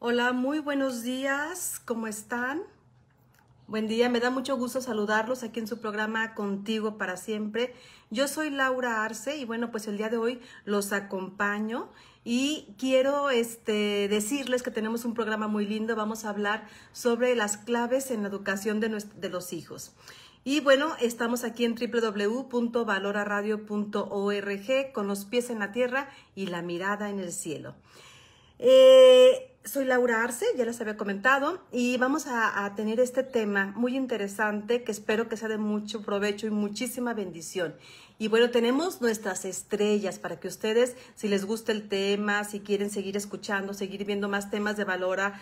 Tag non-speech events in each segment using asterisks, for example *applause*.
Hola, muy buenos días, ¿cómo están? Buen día, me da mucho gusto saludarlos aquí en su programa Contigo para siempre. Yo soy Laura Arce y bueno, pues el día de hoy los acompaño y quiero este, decirles que tenemos un programa muy lindo, vamos a hablar sobre las claves en la educación de, de los hijos. Y bueno, estamos aquí en www.valoraradio.org con los pies en la tierra y la mirada en el cielo. Eh, soy Laura Arce, ya les había comentado, y vamos a, a, tener este tema muy interesante que espero que sea de mucho provecho y muchísima bendición. Y bueno, tenemos nuestras estrellas para que ustedes, si les gusta el tema, si quieren seguir escuchando, seguir viendo más temas de Valora,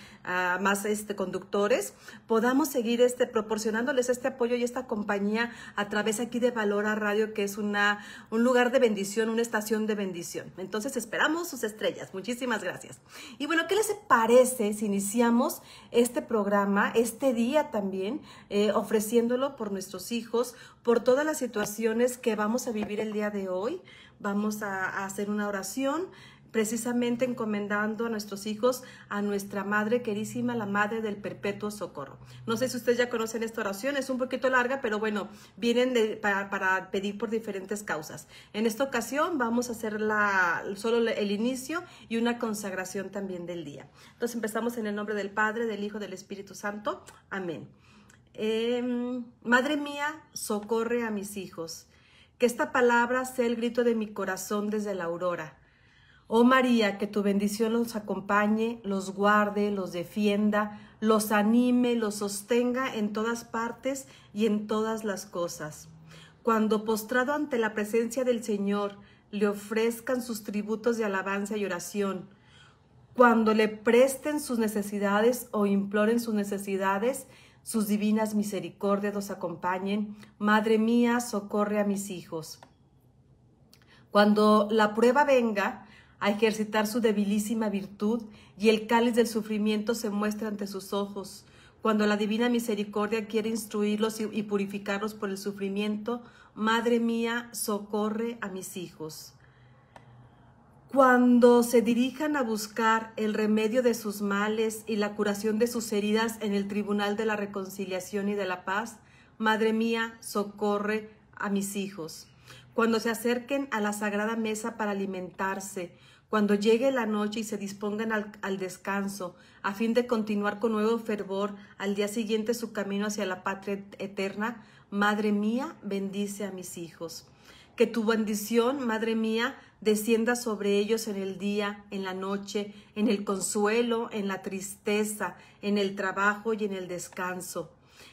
más este, conductores, podamos seguir este, proporcionándoles este apoyo y esta compañía a través aquí de Valora Radio, que es una, un lugar de bendición, una estación de bendición. Entonces esperamos sus estrellas. Muchísimas gracias. Y bueno, ¿qué les parece si iniciamos este programa, este día también, eh, ofreciéndolo por nuestros hijos, por todas las situaciones que vamos a vivir el día de hoy. Vamos a, hacer una oración precisamente encomendando a nuestros hijos a nuestra Madre Querísima, la Madre del Perpetuo Socorro. No sé si ustedes ya conocen esta oración, es un poquito larga, pero bueno, vienen para, pedir por diferentes causas. En esta ocasión vamos a hacer la, solo el inicio y una consagración también del día. Entonces empezamos en el nombre del Padre, del Hijo, del Espíritu Santo. Amén. Em, Madre mía, socorre a mis hijos. Que esta palabra sea el grito de mi corazón desde la aurora. Oh María, que tu bendición los acompañe, los guarde, los defienda, los anime, los sostenga en todas partes y en todas las cosas. Cuando postrado ante la presencia del Señor, le ofrezcan sus tributos de alabanza y oración, cuando le presten sus necesidades o imploren sus necesidades, sus divinas misericordias los acompañen. Madre mía, socorre a mis hijos. Cuando la prueba venga a ejercitar su debilísima virtud y el cáliz del sufrimiento se muestra ante sus ojos, cuando la divina misericordia quiere instruirlos y purificarlos por el sufrimiento, Madre mía, socorre a mis hijos cuando se dirijan a buscar el remedio de sus males y la curación de sus heridas en el Tribunal de la Reconciliación y de la Paz, Madre mía, socorre a mis hijos. Cuando se acerquen a la sagrada mesa para alimentarse, cuando llegue la noche y se dispongan al, descanso, a fin de continuar con nuevo fervor al día siguiente su camino hacia la patria eterna, Madre mía, bendice a mis hijos que tu bendición, Madre mía, descienda sobre ellos en el día, en la noche, en el consuelo, en la tristeza, en el trabajo y en el descanso,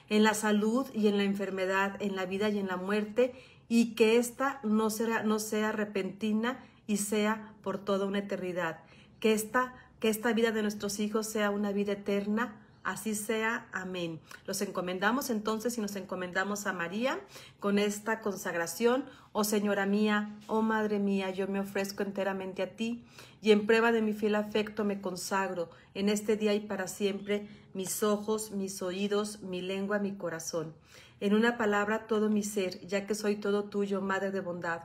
en la salud y en la enfermedad, en la vida y en la muerte, y que ésta no, no sea repentina y sea por toda una eternidad. Que esta, que esta vida de nuestros hijos sea una vida eterna, Así sea, amén. Los encomendamos entonces y nos encomendamos a María con esta consagración. Oh Señora mía, oh Madre mía, yo me ofrezco enteramente a ti y en prueba de mi fiel afecto me consagro en este día y para siempre mis ojos, mis oídos, mi lengua, mi corazón. En una palabra, todo mi ser, ya que soy todo tuyo, Madre de bondad.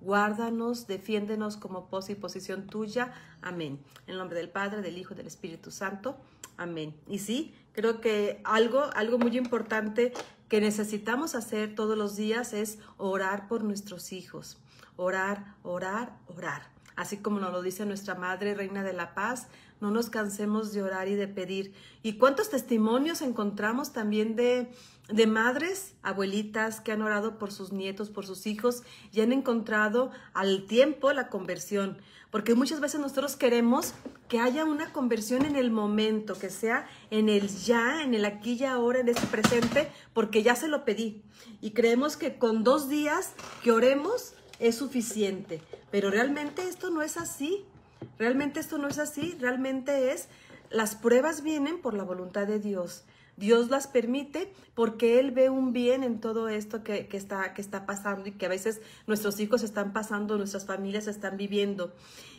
Guárdanos, defiéndenos como pos y posición tuya. Amén. En nombre del Padre, del Hijo y del Espíritu Santo. Amén. Y sí, creo que algo, algo muy importante que necesitamos hacer todos los días es orar por nuestros hijos. Orar, orar, orar. Así como nos lo dice nuestra Madre Reina de la Paz, no nos cansemos de orar y de pedir. ¿Y cuántos testimonios encontramos también de, de madres, abuelitas que han orado por sus nietos, por sus hijos y han encontrado al tiempo la conversión. Porque muchas veces nosotros queremos que haya una conversión en el momento, que sea en el ya, en el aquí y ahora, en ese presente, porque ya se lo pedí. Y creemos que con dos días que oremos es suficiente. Pero realmente esto no es así. Realmente esto no es así. Realmente es, las pruebas vienen por la voluntad de Dios Dios las permite porque Él ve un bien en todo esto que, está, está pasando y que a veces nuestros hijos están pasando, nuestras familias están viviendo.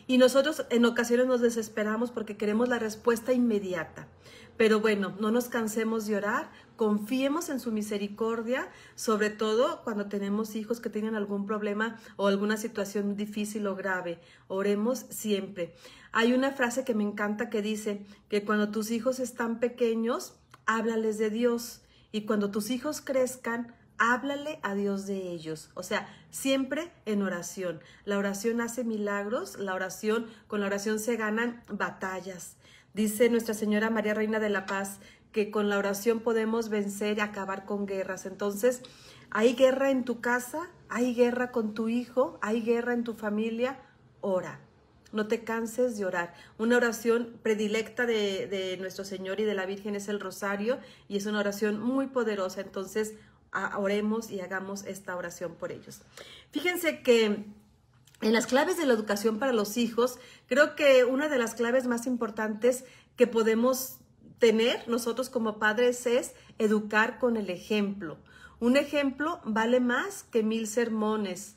Y nosotros en ocasiones nos desesperamos porque queremos la respuesta inmediata. Pero bueno, no nos cansemos de orar, confiemos en su misericordia, sobre todo cuando tenemos hijos que tienen algún problema o alguna situación difícil o grave. Oremos siempre. Hay una frase que me encanta que dice que cuando tus hijos están pequeños, háblales de Dios. Y cuando tus hijos crezcan, háblale a Dios de ellos. O sea, siempre en oración. La oración hace milagros, la oración, con la oración se ganan batallas. Dice Nuestra Señora María Reina de la Paz que con la oración podemos vencer y acabar con guerras. Entonces, hay guerra en tu casa, hay guerra con tu hijo, hay guerra en tu familia, ora no te canses de orar. Una oración predilecta de, nuestro Señor y de la Virgen es el rosario y es una oración muy poderosa. Entonces, oremos y hagamos esta oración por ellos. Fíjense que en las claves de la educación para los hijos, creo que una de las claves más importantes que podemos tener nosotros como padres es educar con el ejemplo. Un ejemplo vale más que mil sermones.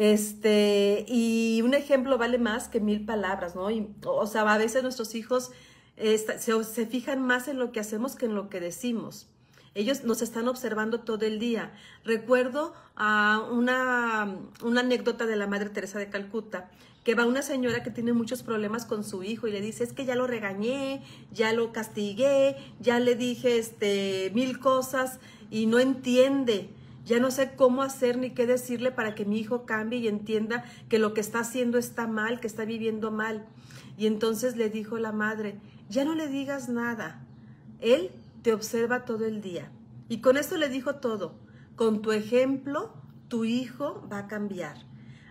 Este, y un ejemplo vale más que mil palabras, ¿no? o sea, a veces nuestros hijos se, fijan más en lo que hacemos que en lo que decimos. Ellos nos están observando todo el día. Recuerdo una, una, anécdota de la Madre Teresa de Calcuta, que va una señora que tiene muchos problemas con su hijo y le dice, es que ya lo regañé, ya lo castigué, ya le dije este, mil cosas y no entiende ya no sé cómo hacer ni qué decirle para que mi hijo cambie y entienda que lo que está haciendo está mal, que está viviendo mal. Y entonces le dijo la madre, ya no le digas nada, él te observa todo el día. Y con esto le dijo todo, con tu ejemplo tu hijo va a cambiar.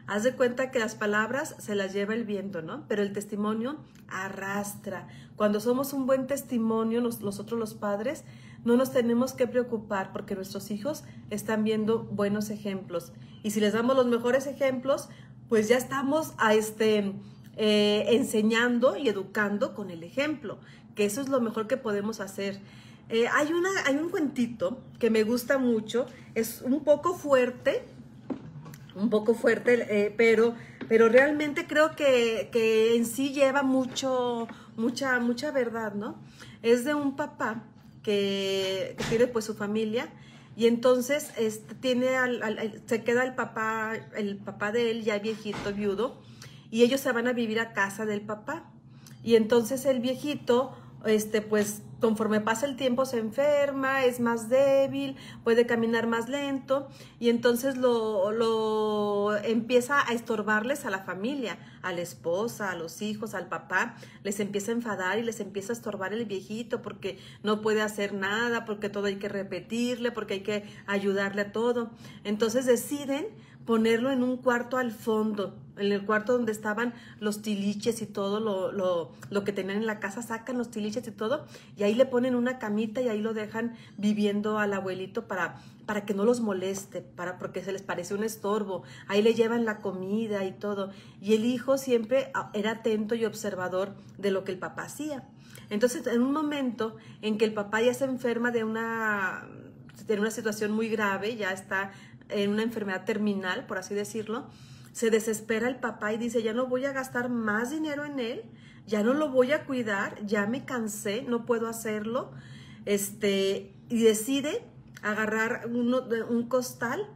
Haz de cuenta que las palabras se las lleva el viento, ¿no? Pero el testimonio arrastra. Cuando somos un buen testimonio, nosotros los padres, no nos tenemos que preocupar porque nuestros hijos están viendo buenos ejemplos. Y si les damos los mejores ejemplos, pues ya estamos a este, eh, enseñando y educando con el ejemplo, que eso es lo mejor que podemos hacer. Eh, hay, una, hay un cuentito que me gusta mucho, es un poco fuerte, un poco fuerte, eh, pero, pero realmente creo que, que, en sí lleva mucho, mucha, mucha verdad, ¿no? Es de un papá que, tiene pues su familia. Y entonces este, tiene se queda el papá, el papá de él ya viejito, viudo, y ellos se van a vivir a casa del papá. Y entonces el viejito este, pues conforme pasa el tiempo se enferma, es más débil, puede caminar más lento y entonces lo, lo, empieza a estorbarles a la familia, a la esposa, a los hijos, al papá, les empieza a enfadar y les empieza a estorbar el viejito porque no puede hacer nada, porque todo hay que repetirle, porque hay que ayudarle a todo. Entonces deciden ponerlo en un cuarto al fondo en el cuarto donde estaban los tiliches y todo lo, lo, lo, que tenían en la casa, sacan los tiliches y todo, y ahí le ponen una camita y ahí lo dejan viviendo al abuelito para, para que no los moleste, para, porque se les parece un estorbo. Ahí le llevan la comida y todo. Y el hijo siempre ah, era atento y observador de lo que el papá hacía. Entonces, en un momento en que el papá ya se enferma de una, de una situación muy grave, ya está en una enfermedad terminal, por así decirlo, se desespera el papá y dice, ya no voy a gastar más dinero en él, ya no lo voy a cuidar, ya me cansé, no puedo hacerlo. Este, y decide agarrar uno, un costal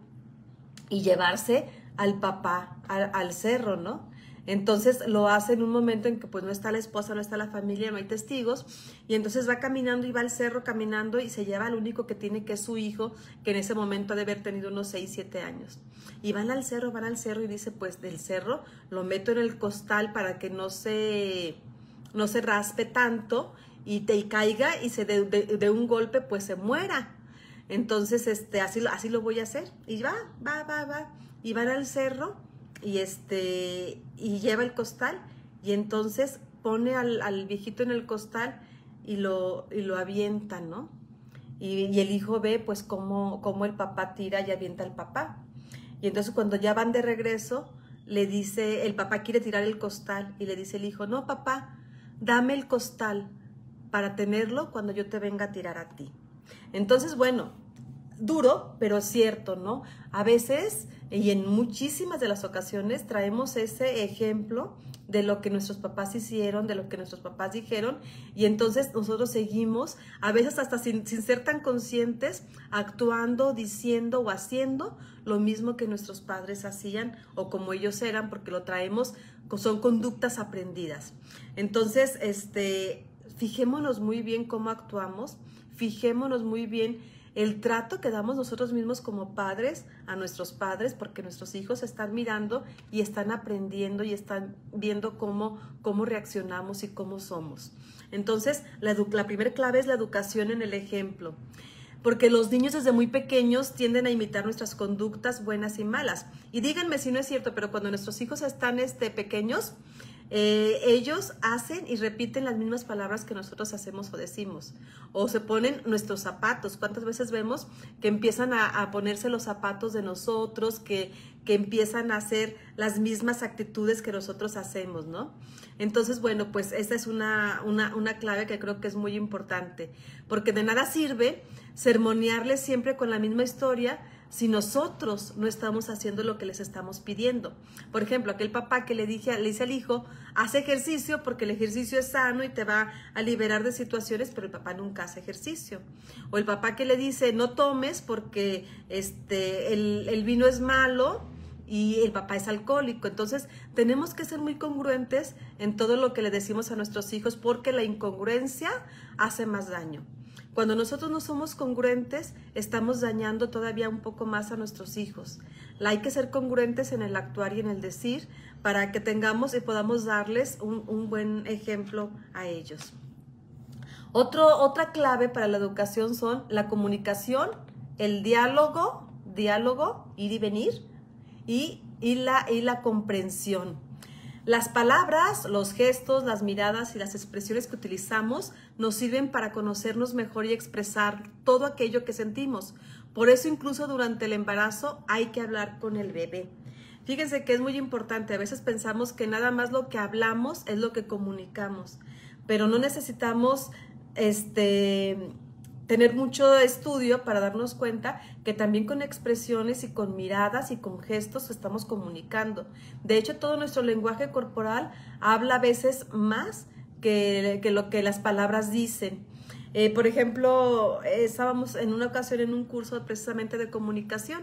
y llevarse al papá al, al cerro, ¿no? Entonces lo hace en un momento en que pues no está la esposa, no está la familia, no hay testigos, y entonces va caminando y va al cerro caminando y se lleva al único que tiene que es su hijo, que en ese momento ha de haber tenido unos 6, 7 años. Y van al cerro, van al cerro y dice pues del cerro lo meto en el costal para que no se, no se raspe tanto y te caiga y se de, un golpe pues se muera. Entonces este, así, así lo voy a hacer. Y va, va, va, va. Y van al cerro y este y lleva el costal y entonces pone al, viejito en el costal y lo, y lo avienta, ¿no? Y, y, el hijo ve pues cómo, cómo el papá tira y avienta al papá. Y entonces cuando ya van de regreso, le dice, el papá quiere tirar el costal y le dice el hijo, no papá, dame el costal para tenerlo cuando yo te venga a tirar a ti. Entonces, bueno, duro, pero cierto, ¿no? A veces y en muchísimas de las ocasiones traemos ese ejemplo de lo que nuestros papás hicieron, de lo que nuestros papás dijeron, y entonces nosotros seguimos, a veces hasta sin, sin ser tan conscientes, actuando, diciendo o haciendo lo mismo que nuestros padres hacían o como ellos eran, porque lo traemos, son conductas aprendidas. Entonces, este, fijémonos muy bien cómo actuamos, fijémonos muy bien el trato que damos nosotros mismos como padres a nuestros padres, porque nuestros hijos están mirando y están aprendiendo y están viendo cómo, cómo reaccionamos y cómo somos. Entonces, la, la primera clave es la educación en el ejemplo, porque los niños desde muy pequeños tienden a imitar nuestras conductas buenas y malas. Y díganme si no es cierto, pero cuando nuestros hijos están este, pequeños, eh, ellos hacen y repiten las mismas palabras que nosotros hacemos o decimos. O se ponen nuestros zapatos. ¿Cuántas veces vemos que empiezan a, ponerse los zapatos de nosotros, que, que empiezan a hacer las mismas actitudes que nosotros hacemos, ¿no? Entonces, bueno, pues esta es una, una, clave que creo que es muy importante, porque de nada sirve sermonearles siempre con la misma historia si nosotros no estamos haciendo lo que les estamos pidiendo. Por ejemplo, aquel papá que le, dije, le dice al hijo, haz ejercicio porque el ejercicio es sano y te va a liberar de situaciones, pero el papá nunca hace ejercicio. O el papá que le dice, no tomes porque este, el, el vino es malo y el papá es alcohólico. Entonces, tenemos que ser muy congruentes en todo lo que le decimos a nuestros hijos porque la incongruencia hace más daño. Cuando nosotros no somos congruentes, estamos dañando todavía un poco más a nuestros hijos. Hay que ser congruentes en el actuar y en el decir para que tengamos y podamos darles un, buen ejemplo a ellos. otra clave para la educación son la comunicación, el diálogo, diálogo, ir y venir, y, la, y la comprensión. Las palabras, los gestos, las miradas y las expresiones que utilizamos nos sirven para conocernos mejor y expresar todo aquello que sentimos. Por eso incluso durante el embarazo hay que hablar con el bebé. Fíjense que es muy importante, a veces pensamos que nada más lo que hablamos es lo que comunicamos, pero no necesitamos este tener mucho estudio para darnos cuenta que también con expresiones y con miradas y con gestos estamos comunicando. De hecho, todo nuestro lenguaje corporal habla a veces más que, lo que las palabras dicen. Eh, por ejemplo, eh, estábamos en una ocasión en un curso precisamente de comunicación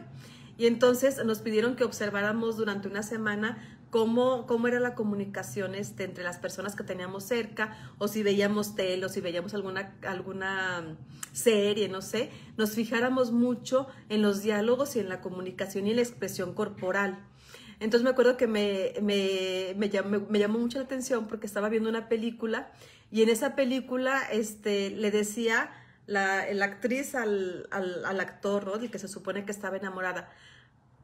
y entonces nos pidieron que observáramos durante una semana cómo, cómo era la comunicación este, entre las personas que teníamos cerca, o si veíamos tele, o si veíamos alguna, alguna mm, serie, no sé, nos fijáramos mucho en los diálogos y en la comunicación y en la expresión corporal. Entonces me acuerdo que me, llamó, mucho la atención porque estaba viendo una película y en esa película este, le decía la, actriz al, al, actor, ¿no? que se supone que estaba enamorada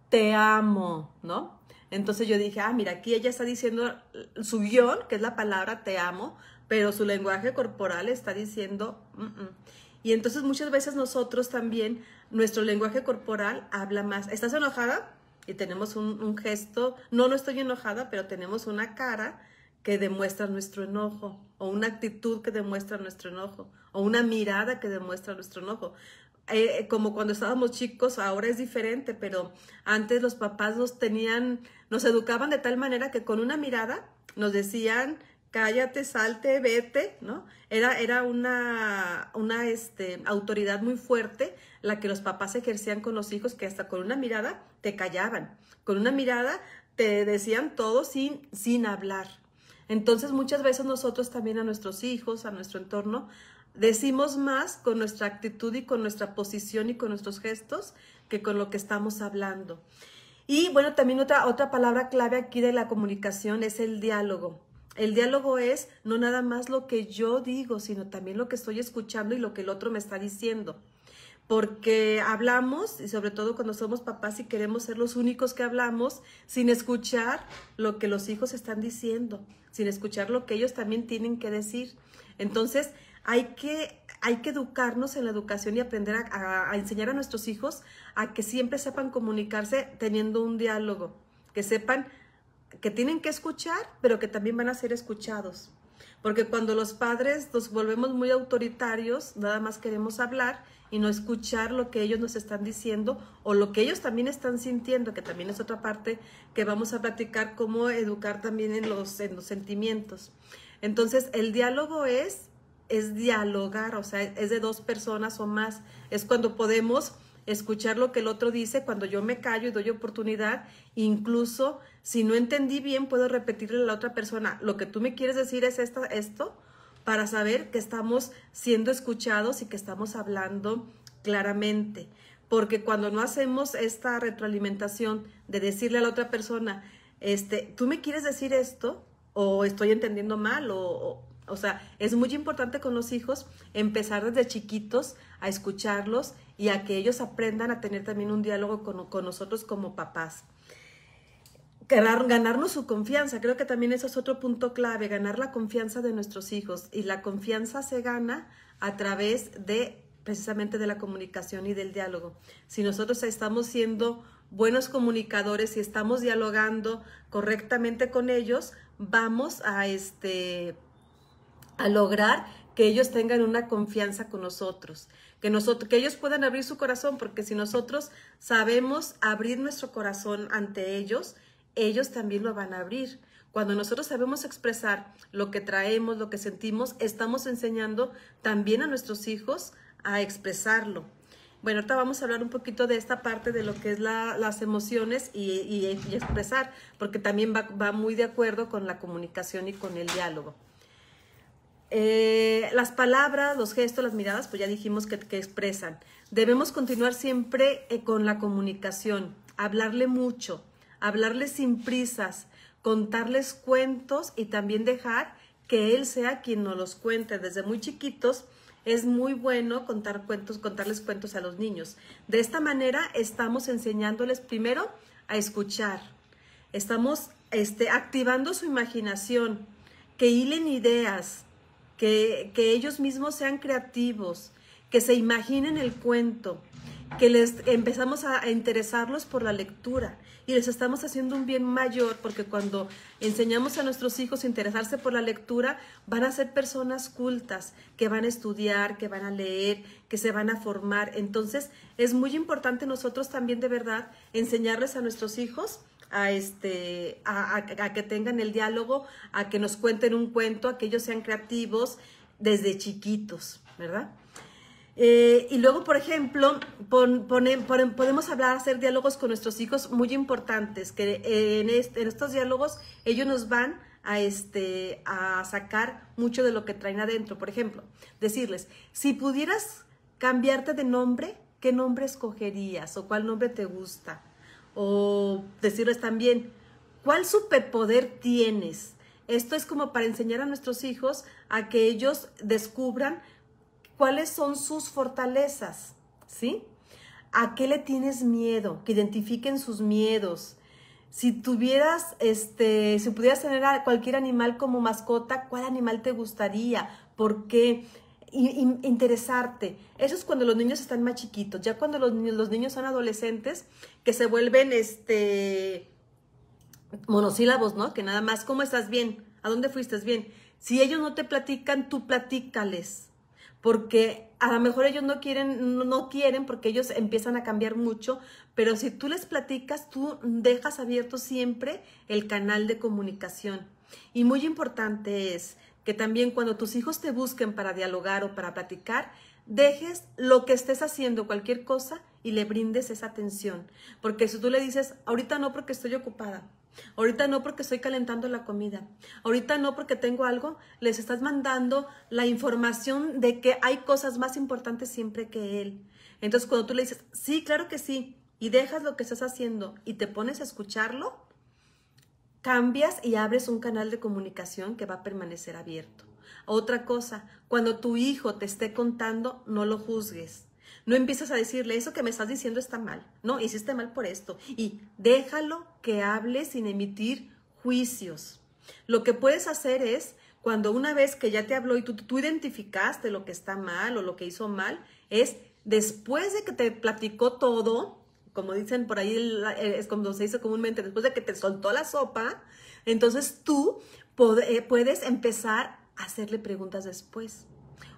te amo, ¿no? Entonces yo dije, ah, mira, aquí ella está diciendo su guión, que es la palabra te amo, pero su lenguaje corporal está diciendo... Y entonces muchas veces nosotros también, nuestro lenguaje corporal habla más. ¿Estás enojada? Y tenemos un, un, gesto, no, no estoy enojada, pero tenemos una cara que demuestra nuestro enojo, o una actitud que demuestra nuestro enojo, o una mirada que demuestra nuestro enojo. Eh, como cuando estábamos chicos, ahora es diferente, pero antes los papás nos tenían, nos educaban de tal manera que con una mirada nos decían, cállate, salte, vete, ¿no? Era, era una, una este, autoridad muy fuerte la que los papás ejercían con los hijos, que hasta con una mirada te callaban, con una mirada te decían todo sin, sin hablar. Entonces muchas veces nosotros también a nuestros hijos, a nuestro entorno, Decimos más con nuestra actitud y con nuestra posición y con nuestros gestos que con lo que estamos hablando. Y bueno, también otra, otra palabra clave aquí de la comunicación es el diálogo. El diálogo es no nada más lo que yo digo, sino también lo que estoy escuchando y lo que el otro me está diciendo. Porque hablamos, y sobre todo cuando somos papás y queremos ser los únicos que hablamos, sin escuchar lo que los hijos están diciendo, sin escuchar lo que ellos también tienen que decir. Entonces, hay que, hay que educarnos en la educación y aprender a, enseñar a nuestros hijos a que siempre sepan comunicarse teniendo un diálogo, que sepan que tienen que escuchar, pero que también van a ser escuchados. Porque cuando los padres nos volvemos muy autoritarios, nada más queremos hablar y no escuchar lo que ellos nos están diciendo o lo que ellos también están sintiendo, que también es otra parte que vamos a platicar cómo educar también en los, en los sentimientos. Entonces, el diálogo es es dialogar, o sea, es de dos personas o más. Es cuando podemos escuchar lo que el otro dice, cuando yo me callo y doy oportunidad, incluso si no entendí bien, puedo repetirle a la otra persona, lo que tú me quieres decir es esto, para saber que estamos siendo escuchados y que estamos hablando claramente. Porque cuando no hacemos esta retroalimentación de decirle a la otra persona, este, tú me quieres decir esto, o estoy entendiendo mal, o, o sea, es muy importante con los hijos empezar desde chiquitos a escucharlos y a que ellos aprendan a tener también un diálogo con, nosotros como papás. ganarnos su confianza, creo que también eso es otro punto clave, ganar la confianza de nuestros hijos. Y la confianza se gana a través de precisamente de la comunicación y del diálogo. Si nosotros estamos siendo buenos comunicadores y estamos dialogando correctamente con ellos, vamos a este a lograr que ellos tengan una confianza con nosotros, que, nosotros, que ellos puedan abrir su corazón, porque si nosotros sabemos abrir nuestro corazón ante ellos, ellos también lo van a abrir. Cuando nosotros sabemos expresar lo que traemos, lo que sentimos, estamos enseñando también a nuestros hijos a expresarlo. Bueno, ahorita vamos a hablar un poquito de esta parte de lo que es las emociones y, expresar, porque también va muy de acuerdo con la comunicación y con el diálogo. Eh, las palabras, los gestos, las miradas, pues ya dijimos que, expresan. Debemos continuar siempre eh, con la comunicación, hablarle mucho, hablarle sin prisas, contarles cuentos y también dejar que él sea quien nos los cuente. Desde muy chiquitos es muy bueno contar cuentos, contarles cuentos a los niños. De esta manera estamos enseñándoles primero a escuchar. Estamos este, activando su imaginación, que hilen ideas, que, ellos mismos sean creativos, que se imaginen el cuento, que les empezamos a interesarlos por la lectura y les estamos haciendo un bien mayor porque cuando enseñamos a nuestros hijos a interesarse por la lectura, van a ser personas cultas, que van a estudiar, que van a leer, que se van a formar. Entonces es muy importante nosotros también de verdad enseñarles a nuestros hijos a, este, a, que tengan el diálogo, a que nos cuenten un cuento, a que ellos sean creativos desde chiquitos, ¿verdad? Eh, y luego, por ejemplo, podemos hablar, hacer diálogos con nuestros hijos muy importantes, que en, en, estos diálogos ellos nos van a, este, a sacar mucho de lo que traen adentro. Por ejemplo, decirles, si pudieras cambiarte de nombre, ¿qué nombre escogerías o cuál nombre te gusta? o decirles también, ¿cuál superpoder tienes? Esto es como para enseñar a nuestros hijos a que ellos descubran cuáles son sus fortalezas, ¿sí? ¿A qué le tienes miedo? Que identifiquen sus miedos. Si tuvieras, este, si pudieras tener a cualquier animal como mascota, ¿cuál animal te gustaría? ¿Por qué? interesarte. Eso es cuando los niños están más chiquitos. Ya cuando los, los niños son adolescentes, que se vuelven este monosílabos, ¿no? Que nada más, ¿cómo estás bien? ¿A dónde fuiste bien? Si ellos no te platican, tú platícales. Porque a lo mejor ellos no quieren, no quieren porque ellos empiezan a cambiar mucho, pero si tú les platicas, tú dejas abierto siempre el canal de comunicación. Y muy importante es, que también cuando tus hijos te busquen para dialogar o para platicar, dejes lo que estés haciendo, cualquier cosa, y le brindes esa atención. Porque si tú le dices, ahorita no porque estoy ocupada, ahorita no porque estoy calentando la comida, ahorita no porque tengo algo, les estás mandando la información de que hay cosas más importantes siempre que él. Entonces cuando tú le dices, sí, claro que sí, y dejas lo que estás haciendo y te pones a escucharlo, cambias y abres un canal de comunicación que va a permanecer abierto. Otra cosa, cuando tu hijo te esté contando, no lo juzgues. No empiezas a decirle, eso que me estás diciendo está mal. No, hiciste mal por esto. Y déjalo que hable sin emitir juicios. Lo que puedes hacer es, cuando una vez que ya te habló y tú, tú identificaste lo que está mal o lo que hizo mal, es después de que te platicó todo, como dicen por ahí, eh, es como se dice comúnmente, después de que te soltó la sopa, entonces tú eh, puedes empezar a hacerle preguntas después.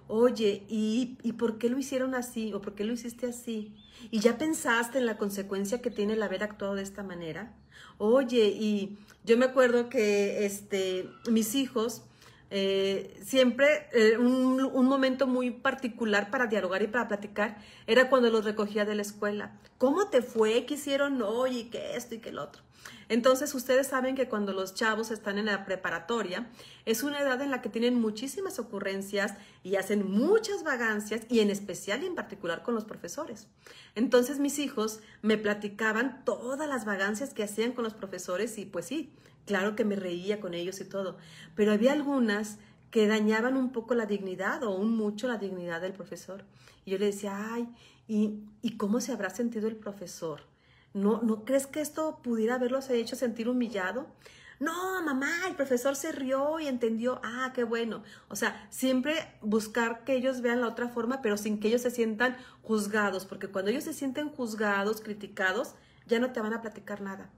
Oye, ¿y, por qué lo hicieron así? ¿O por qué lo hiciste así? ¿Y ya pensaste en la consecuencia que tiene el haber actuado de esta manera? Oye, y yo me acuerdo que este, mis hijos eh, siempre eh, un, momento muy particular para dialogar y para platicar era cuando los recogía de la escuela. ¿Cómo te fue? ¿Qué hicieron hoy? ¿Y qué esto y qué el otro? Entonces ustedes saben que cuando los chavos están en la preparatoria es una edad en la que tienen muchísimas ocurrencias y hacen muchas vagancias y en especial y en particular con los profesores. Entonces mis hijos me platicaban todas las vagancias que hacían con los profesores y pues sí, Claro que me reía con ellos y todo, pero había algunas que dañaban un poco la dignidad o un mucho la dignidad del profesor. Y yo le decía, ay, ¿y, ¿y cómo se habrá sentido el profesor? ¿No, ¿No crees que esto pudiera haberlos hecho sentir humillado? No, mamá, el profesor se rió y entendió, ah, qué bueno. O sea, siempre buscar que ellos vean la otra forma, pero sin que ellos se sientan juzgados, porque cuando ellos se sienten juzgados, criticados, ya no te van a platicar nada.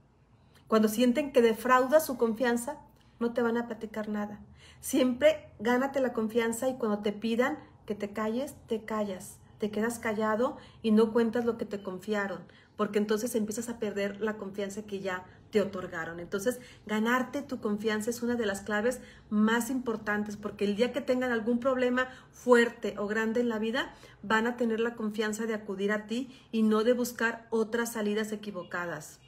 Cuando sienten que defrauda su confianza, no te van a platicar nada. Siempre gánate la confianza y cuando te pidan que te calles, te callas. Te quedas callado y no cuentas lo que te confiaron, porque entonces empiezas a perder la confianza que ya te otorgaron. Entonces, ganarte tu confianza es una de las claves más importantes, porque el día que tengan algún problema fuerte o grande en la vida, van a tener la confianza de acudir a ti y no de buscar otras salidas equivocadas.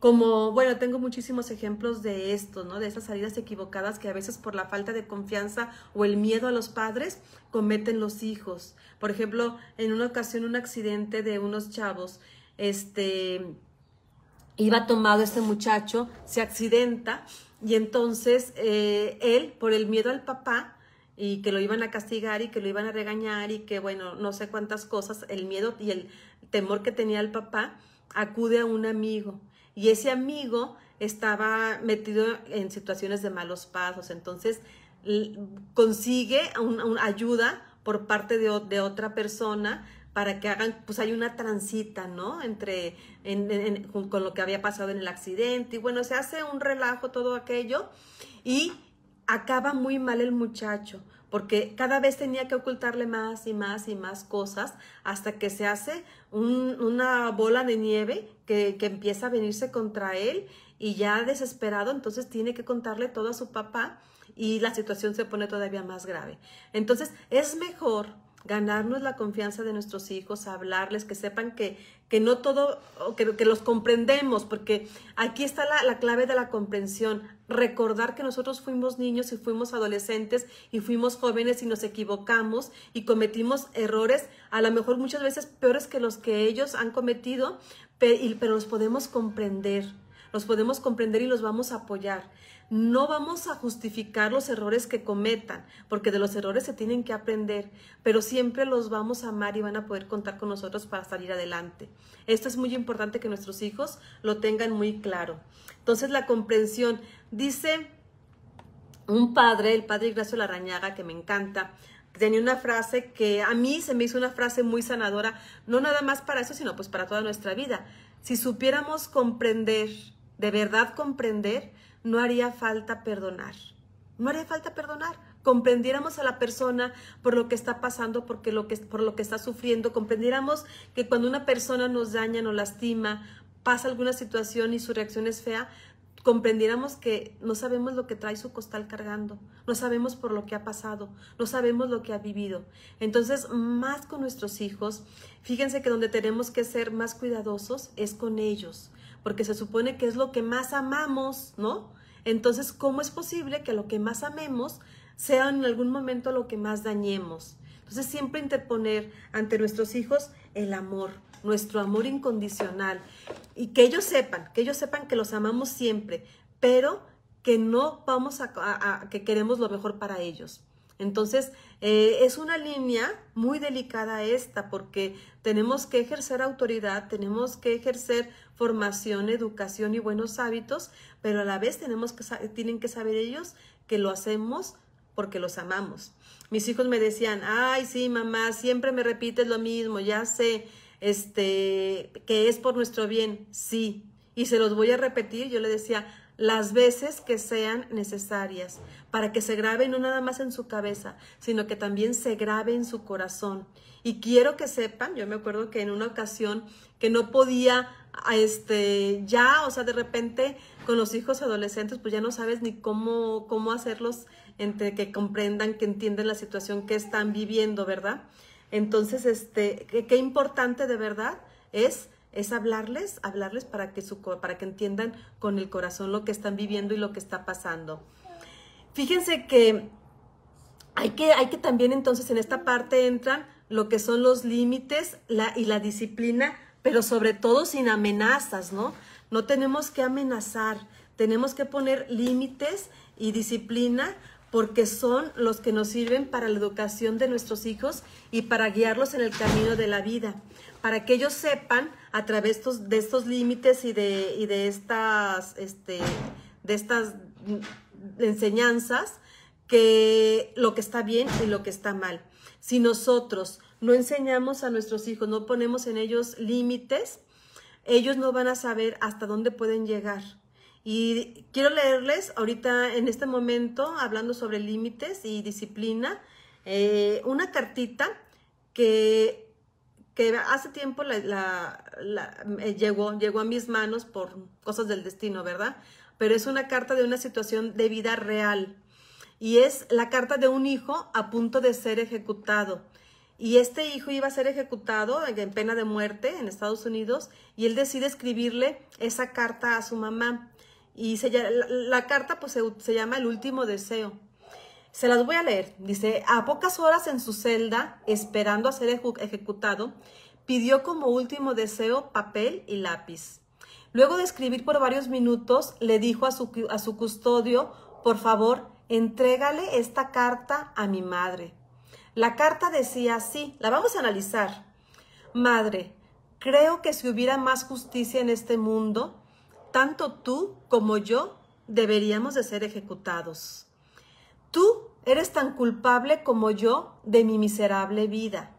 Como, bueno, tengo muchísimos ejemplos de esto, ¿no? De esas salidas equivocadas que a veces por la falta de confianza o el miedo a los padres cometen los hijos. Por ejemplo, en una ocasión un accidente de unos chavos, este, iba tomado este muchacho, se accidenta y entonces eh, él, por el miedo al papá, y que lo iban a castigar y que lo iban a regañar y que, bueno, no sé cuántas cosas, el miedo y el temor que tenía el papá, acude a un amigo y ese amigo estaba metido en situaciones de malos pasos. Entonces consigue ayuda por parte de, otra persona para que hagan, pues hay una transita, ¿no? Entre, con lo que había pasado en el accidente. Y bueno, se hace un relajo todo aquello y acaba muy mal el muchacho, porque cada vez tenía que ocultarle más y más y más cosas hasta que se hace una bola de nieve que, empieza a venirse contra él y ya desesperado, entonces tiene que contarle todo a su papá y la situación se pone todavía más grave. Entonces es mejor ganarnos la confianza de nuestros hijos, hablarles, que sepan que, que no todo, que, que los comprendemos, porque aquí está la, la clave de la comprensión, recordar que nosotros fuimos niños y fuimos adolescentes y fuimos jóvenes y nos equivocamos y cometimos errores, a lo mejor muchas veces peores que los que ellos han cometido, pero los podemos comprender, los podemos comprender y los vamos a apoyar. No vamos a justificar los errores que cometan, porque de los errores se tienen que aprender, pero siempre los vamos a amar y van a poder contar con nosotros para salir adelante. Esto es muy importante que nuestros hijos lo tengan muy claro. Entonces la comprensión dice un padre, el padre Ignacio Larañaga, que me encanta, tenía una frase que a mí se me hizo una frase muy sanadora, no nada más para eso, sino pues para toda nuestra vida. Si supiéramos comprender, de verdad comprender, no haría falta perdonar. No haría falta perdonar. Comprendiéramos a la persona por lo que está pasando, porque lo que, por lo que está sufriendo. Comprendiéramos que cuando una persona nos daña, nos lastima, pasa alguna situación y su reacción es fea, comprendiéramos que no sabemos lo que trae su costal cargando, no sabemos por lo que ha pasado, no sabemos lo que ha vivido. Entonces, más con nuestros hijos, fíjense que donde tenemos que ser más cuidadosos es con ellos, porque se supone que es lo que más amamos, ¿no? Entonces, ¿cómo es posible que lo que más amemos sea en algún momento lo que más dañemos? Entonces, siempre interponer ante nuestros hijos el amor nuestro amor incondicional y que ellos sepan, que ellos sepan que los amamos siempre, pero que no vamos a, que queremos lo mejor para ellos. Entonces, eh, es una línea muy delicada esta porque tenemos que ejercer autoridad, tenemos que ejercer formación, educación y buenos hábitos, pero a la vez tenemos que, tienen que saber ellos que lo hacemos porque los amamos. Mis hijos me decían, ay, sí, mamá, siempre me repites lo mismo, ya sé, este, que es por nuestro bien, sí. Y se los voy a repetir, yo le decía, las veces que sean necesarias, para que se grabe no nada más en su cabeza, sino que también se grabe en su corazón. Y quiero que sepan, yo me acuerdo que en una ocasión que no podía, este, ya, o sea, de repente con los hijos adolescentes, pues ya no sabes ni cómo, cómo hacerlos entre que comprendan, que entiendan la situación que están viviendo, ¿verdad? Entonces, este, qué importante de verdad es es hablarles, hablarles para que, su, para que entiendan con el corazón lo que están viviendo y lo que está pasando. Fíjense que hay que, hay que también entonces en esta parte entran lo que son los límites la, y la disciplina, pero sobre todo sin amenazas, ¿no? No tenemos que amenazar, tenemos que poner límites y disciplina porque son los que nos sirven para la educación de nuestros hijos y para guiarlos en el camino de la vida, para que ellos sepan a través de estos límites y de, estas, este, de estas enseñanzas que lo que está bien y lo que está mal. Si nosotros no enseñamos a nuestros hijos, no ponemos en ellos límites, ellos no van a saber hasta dónde pueden llegar y quiero leerles ahorita en este momento, hablando sobre límites y disciplina, eh, una cartita que, que hace tiempo la, llegó, llegó a mis manos por cosas del destino, ¿verdad? Pero es una carta de una situación de vida real. Y es la carta de un hijo a punto de ser ejecutado. Y este hijo iba a ser ejecutado en pena de muerte en Estados Unidos y él decide escribirle esa carta a su mamá. Y la, carta pues se, llama El último deseo. Se las voy a leer. Dice, a pocas horas en su celda, esperando a ser ejecutado, pidió como último deseo papel y lápiz. Luego de escribir por varios minutos, le dijo a su, a su custodio, por favor, entrégale esta carta a mi madre. La carta decía así, la vamos a analizar. Madre, creo que si hubiera más justicia en este mundo, tanto tú como yo deberíamos de ser ejecutados. Tú eres tan culpable como yo de mi miserable vida.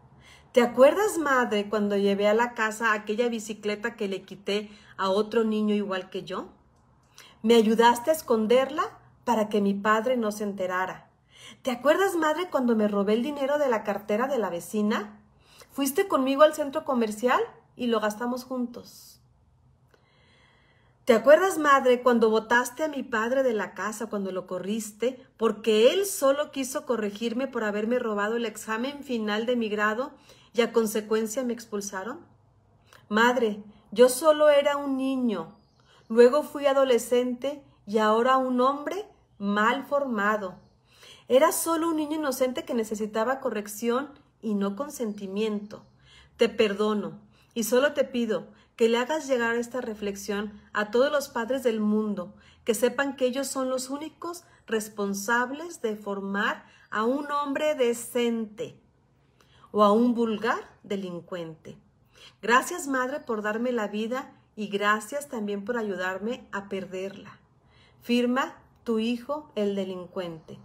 ¿Te acuerdas, madre, cuando llevé a la casa aquella bicicleta que le quité a otro niño igual que yo? Me ayudaste a esconderla para que mi padre no se enterara. ¿Te acuerdas, madre, cuando me robé el dinero de la cartera de la vecina? Fuiste conmigo al centro comercial y lo gastamos juntos. ¿Te acuerdas, madre, cuando votaste a mi padre de la casa cuando lo corriste, porque él solo quiso corregirme por haberme robado el examen final de mi grado y a consecuencia me expulsaron? Madre, yo solo era un niño, luego fui adolescente y ahora un hombre mal formado. Era solo un niño inocente que necesitaba corrección y no consentimiento. Te perdono y solo te pido que le hagas llegar esta reflexión a todos los padres del mundo, que sepan que ellos son los únicos responsables de formar a un hombre decente o a un vulgar delincuente. Gracias Madre por darme la vida y gracias también por ayudarme a perderla. Firma tu hijo el delincuente.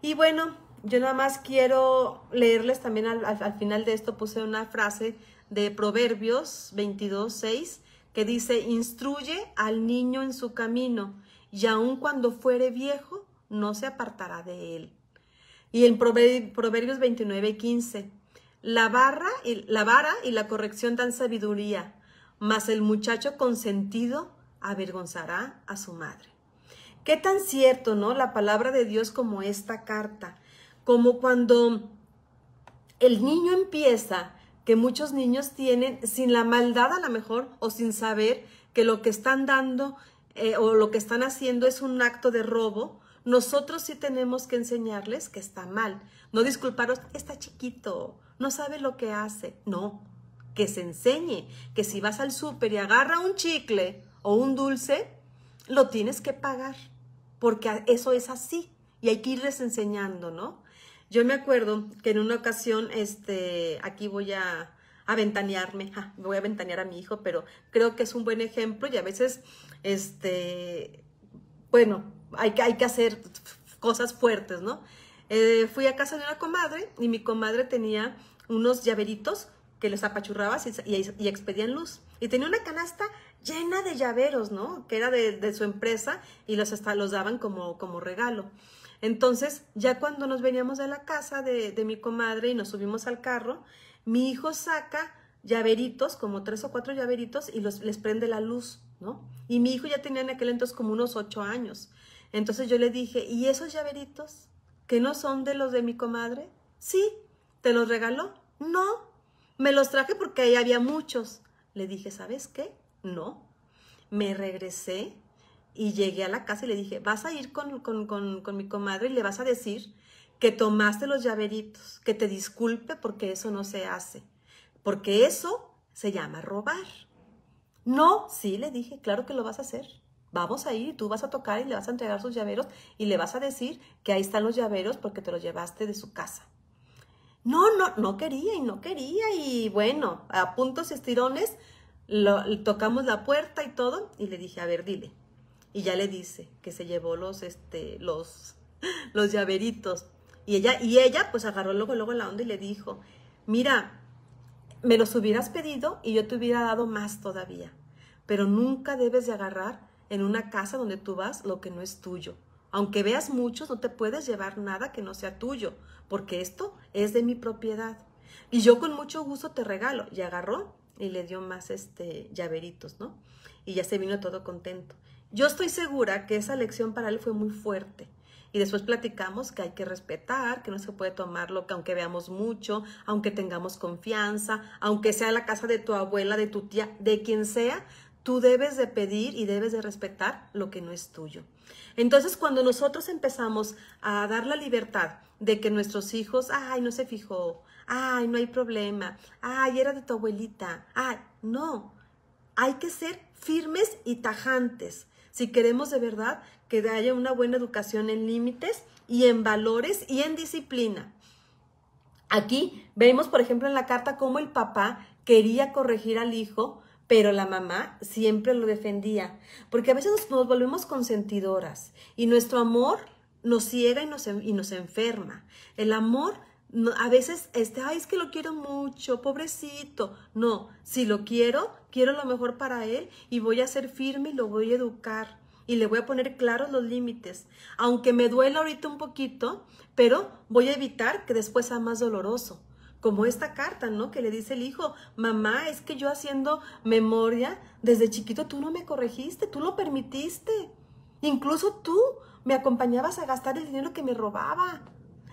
Y bueno, yo nada más quiero leerles también al, final de esto puse una frase de Proverbios 22, 6, que dice, instruye al niño en su camino, y aun cuando fuere viejo, no se apartará de él. Y en Proverbios 29, 15, la, y, la vara y la corrección dan sabiduría, mas el muchacho consentido avergonzará a su madre. Qué tan cierto, ¿no? La palabra de Dios como esta carta, como cuando el niño empieza que muchos niños tienen sin la maldad a lo mejor o sin saber que lo que están dando eh, o lo que están haciendo es un acto de robo, nosotros sí tenemos que enseñarles que está mal. No disculparos, está chiquito, no sabe lo que hace. No, que se enseñe que si vas al súper y agarra un chicle o un dulce, lo tienes que pagar, porque eso es así y hay que irles enseñando, ¿no? Yo me acuerdo que en una ocasión, este, aquí voy a, a ventanearme, voy a ventanear a mi hijo, pero creo que es un buen ejemplo y a veces, este, bueno, hay, hay que hacer cosas fuertes, ¿no? Eh, fui a casa de una comadre y mi comadre tenía unos llaveritos que los apachurrabas y, expedían luz. Y tenía una canasta llena de llaveros, ¿no? Que era de, su empresa y los los daban como, como regalo. Entonces, ya cuando nos veníamos de la casa de, de mi comadre y nos subimos al carro, mi hijo saca llaveritos, como tres o cuatro llaveritos, y los, les prende la luz, ¿no? Y mi hijo ya tenía en aquel entonces como unos ocho años. Entonces yo le dije, ¿y esos llaveritos que no son de los de mi comadre? Sí, ¿te los regaló? No, me los traje porque ahí había muchos. Le dije, ¿sabes qué? No. Me regresé, y llegué a la casa y le dije, vas a ir con, con, con, mi comadre y le vas a decir que tomaste los llaveritos, que te disculpe porque eso no se hace, porque eso se llama robar. No, sí, le dije, claro que lo vas a hacer. Vamos a ir y tú vas a tocar y le vas a entregar sus llaveros y le vas a decir que ahí están los llaveros porque te los llevaste de su casa. No, no, no quería y no quería y bueno, a puntos y estirones lo, tocamos la puerta y todo y le dije, a ver, dile, y ya le dice que se llevó los, este, los, *laughs* los llaveritos. Y ella, y ella pues agarró luego, luego la onda y le dijo, mira, me los hubieras pedido y yo te hubiera dado más todavía. Pero nunca debes de agarrar en una casa donde tú vas lo que no es tuyo. Aunque veas muchos, no te puedes llevar nada que no sea tuyo, porque esto es de mi propiedad. Y yo con mucho gusto te regalo. Y agarró y le dio más este llaveritos, ¿no? Y ya se vino todo contento. Yo estoy segura que esa lección para él fue muy fuerte. Y después platicamos que hay que respetar, que no se puede tomar lo que aunque veamos mucho, aunque tengamos confianza, aunque sea la casa de tu abuela, de tu tía, de quien sea, tú debes de pedir y debes de respetar lo que no es tuyo. Entonces, cuando nosotros empezamos a dar la libertad de que nuestros hijos, ay, no se fijó, ay, no hay problema, ay, era de tu abuelita, ay, no, hay que ser firmes y tajantes si queremos de verdad que haya una buena educación en límites y en valores y en disciplina. Aquí vemos, por ejemplo, en la carta cómo el papá quería corregir al hijo, pero la mamá siempre lo defendía, porque a veces nos, volvemos consentidoras y nuestro amor nos ciega y nos, nos enferma. El amor a veces, este, ay, es que lo quiero mucho, pobrecito. No, si lo quiero, quiero lo mejor para él y voy a ser firme y lo voy a educar y le voy a poner claros los límites. Aunque me duela ahorita un poquito, pero voy a evitar que después sea más doloroso. Como esta carta, ¿no? Que le dice el hijo, mamá, es que yo haciendo memoria, desde chiquito tú no me corregiste, tú lo permitiste. Incluso tú me acompañabas a gastar el dinero que me robaba.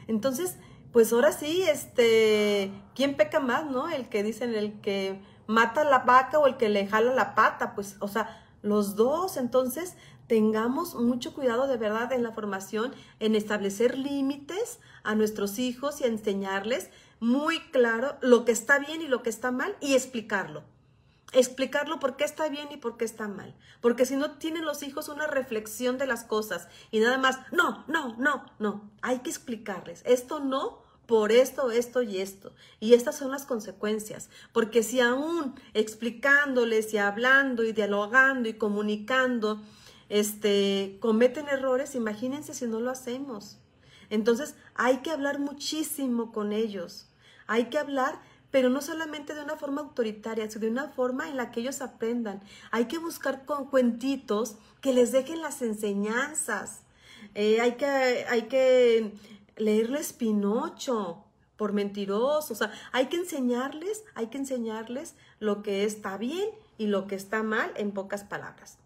Entonces, pues ahora sí, este, ¿quién peca más, no? El que dicen, el que mata la vaca o el que le jala la pata, pues, o sea, los dos. Entonces, tengamos mucho cuidado de verdad en la formación, en establecer límites a nuestros hijos y enseñarles muy claro lo que está bien y lo que está mal y explicarlo explicarlo por qué está bien y por qué está mal. Porque si no tienen los hijos una reflexión de las cosas y nada más, no, no, no, no, hay que explicarles, esto no por esto, esto y esto. Y estas son las consecuencias, porque si aún explicándoles y hablando y dialogando y comunicando, este, cometen errores, imagínense si no lo hacemos. Entonces hay que hablar muchísimo con ellos, hay que hablar pero no solamente de una forma autoritaria, sino de una forma en la que ellos aprendan. Hay que buscar cuentitos que les dejen las enseñanzas. Eh, hay, que, hay que leerles Pinocho por mentiroso. O sea, hay que enseñarles, hay que enseñarles lo que está bien y lo que está mal en pocas palabras.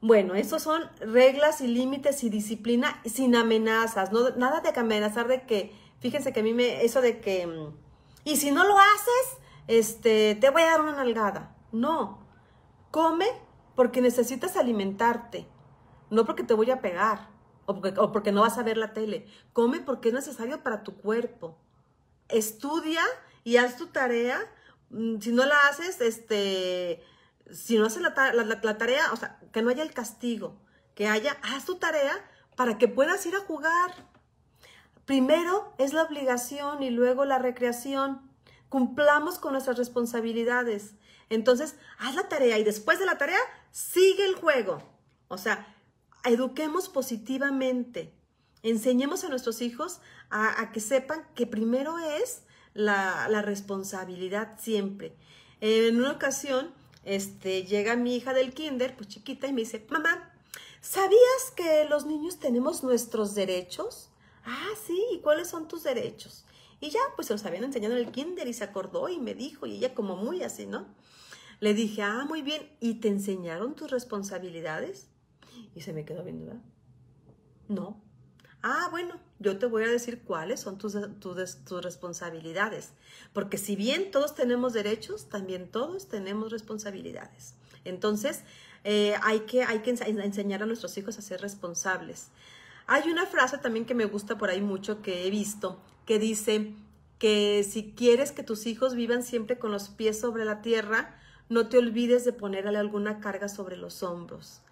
Bueno, esos son reglas y límites y disciplina sin amenazas, no, nada de amenazar de que, fíjense que a mí me, eso de que mm, y si no lo haces, este, te voy a dar una nalgada. No, come porque necesitas alimentarte, no porque te voy a pegar o porque, no vas a ver la tele. Come porque es necesario para tu cuerpo. Estudia y haz tu tarea. Mm, si no la haces, este, si no haces la, la, tarea, o sea, que no haya el castigo, que haya, haz tu tarea para que puedas ir a jugar. Primero es la obligación y luego la recreación. Cumplamos con nuestras responsabilidades. Entonces, haz la tarea y después de la tarea, sigue el juego. O sea, eduquemos positivamente. Enseñemos a nuestros hijos a, que sepan que primero es la, responsabilidad siempre. en una ocasión, este, llega mi hija del kinder, pues chiquita, y me dice, mamá, ¿sabías que los niños tenemos nuestros derechos? Ah, sí, ¿y cuáles son tus derechos? Y ya, pues se los habían enseñado en el kinder y se acordó y me dijo, y ella como muy así, ¿no? Le dije, ah, muy bien, ¿y te enseñaron tus responsabilidades? Y se me quedó bien duda. No. Ah, bueno, yo te voy a decir cuáles son tus, tus, tus responsabilidades, porque si bien todos tenemos derechos, también todos tenemos responsabilidades. Entonces, eh, hay, que, hay que enseñar a nuestros hijos a ser responsables, hay una frase también que me gusta por ahí mucho que he visto, que dice que si quieres que tus hijos vivan siempre con los pies sobre la tierra, no te olvides de ponerle alguna carga sobre los hombros.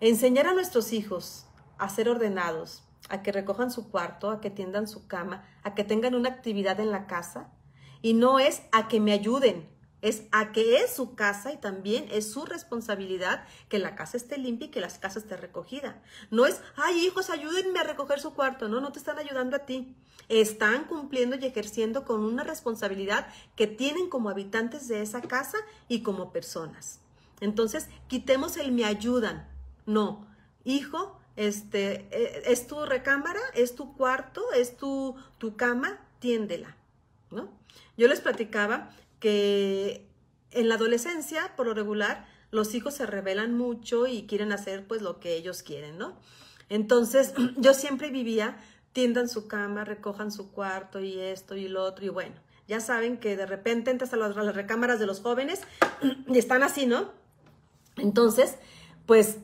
Enseñar a nuestros hijos a ser ordenados, a que recojan su cuarto, a que tiendan su cama, a que tengan una actividad en la casa, y no es a que me ayuden, es a que es su casa y también es su responsabilidad que la casa esté limpia y que la casa esté recogida. No es, ay hijos, ayúdenme a recoger su cuarto. No, no te están ayudando a ti. Están cumpliendo y ejerciendo con una responsabilidad que tienen como habitantes de esa casa y como personas. Entonces, quitemos el me ayudan. No, hijo, este, eh, es tu recámara, es tu cuarto, es tu, tu cama, tiéndela. ¿no? Yo les platicaba que en la adolescencia, por lo regular, los hijos se rebelan mucho y quieren hacer pues lo que ellos quieren, ¿no? Entonces, *clears throat* yo siempre vivía, tiendan su cama, recojan su cuarto y esto y lo otro y bueno, ya saben que de repente entras a las, recámaras de los jóvenes *clears throat* y están así, ¿no? Entonces, pues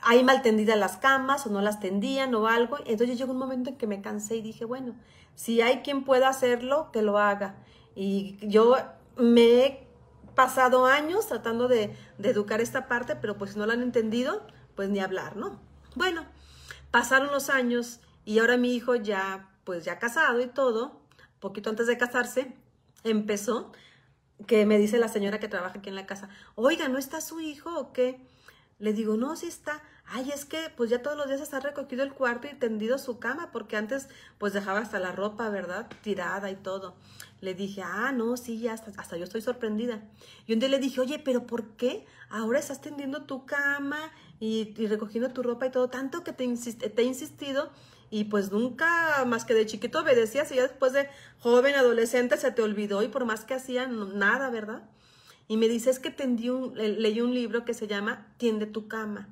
hay mal tendidas las camas o no las tendían o algo. Entonces llegó un momento en que me cansé y dije, bueno, si hay quien pueda hacerlo, que lo haga. Y yo me he pasado años tratando de, educar esta parte, pero pues si no la han entendido, pues ni hablar, ¿no? Bueno, pasaron los años y ahora mi hijo ya, pues ya casado y todo, poquito antes de casarse, empezó que me dice la señora que trabaja aquí en la casa, oiga, ¿no está su hijo o qué? Le digo, no, sí está. Ay, es que pues ya todos los días está recogido el cuarto y tendido su cama, porque antes pues dejaba hasta la ropa, ¿verdad? Tirada y todo. Le dije, ah, no, sí, ya hasta, yo estoy sorprendida. Y un día le dije, oye, pero ¿por qué ahora estás tendiendo tu cama y, recogiendo tu ropa y todo? Tanto que te, te he insistido y pues nunca más que de chiquito obedecías y ya después de joven, adolescente se te olvidó y por más que hacía nada, ¿verdad? y me dice, es que tendí leí un libro que se llama Tiende tu cama.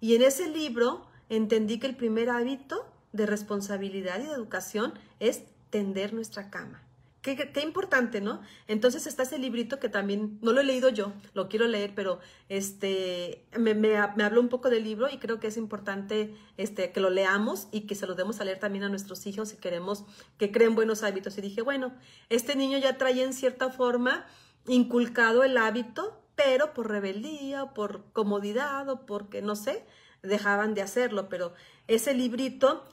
Y en ese libro entendí que el primer hábito de responsabilidad y de educación es tender nuestra cama. Qué, importante, ¿no? Entonces está ese librito que también, no lo he leído yo, lo quiero leer, pero este, me, me, habló un poco del libro y creo que es importante este, que lo leamos y que se lo demos a leer también a nuestros hijos si queremos que creen buenos hábitos. Y dije, bueno, este niño ya trae en cierta forma inculcado el hábito, pero por rebeldía, por comodidad o porque, no sé, dejaban de hacerlo, pero ese librito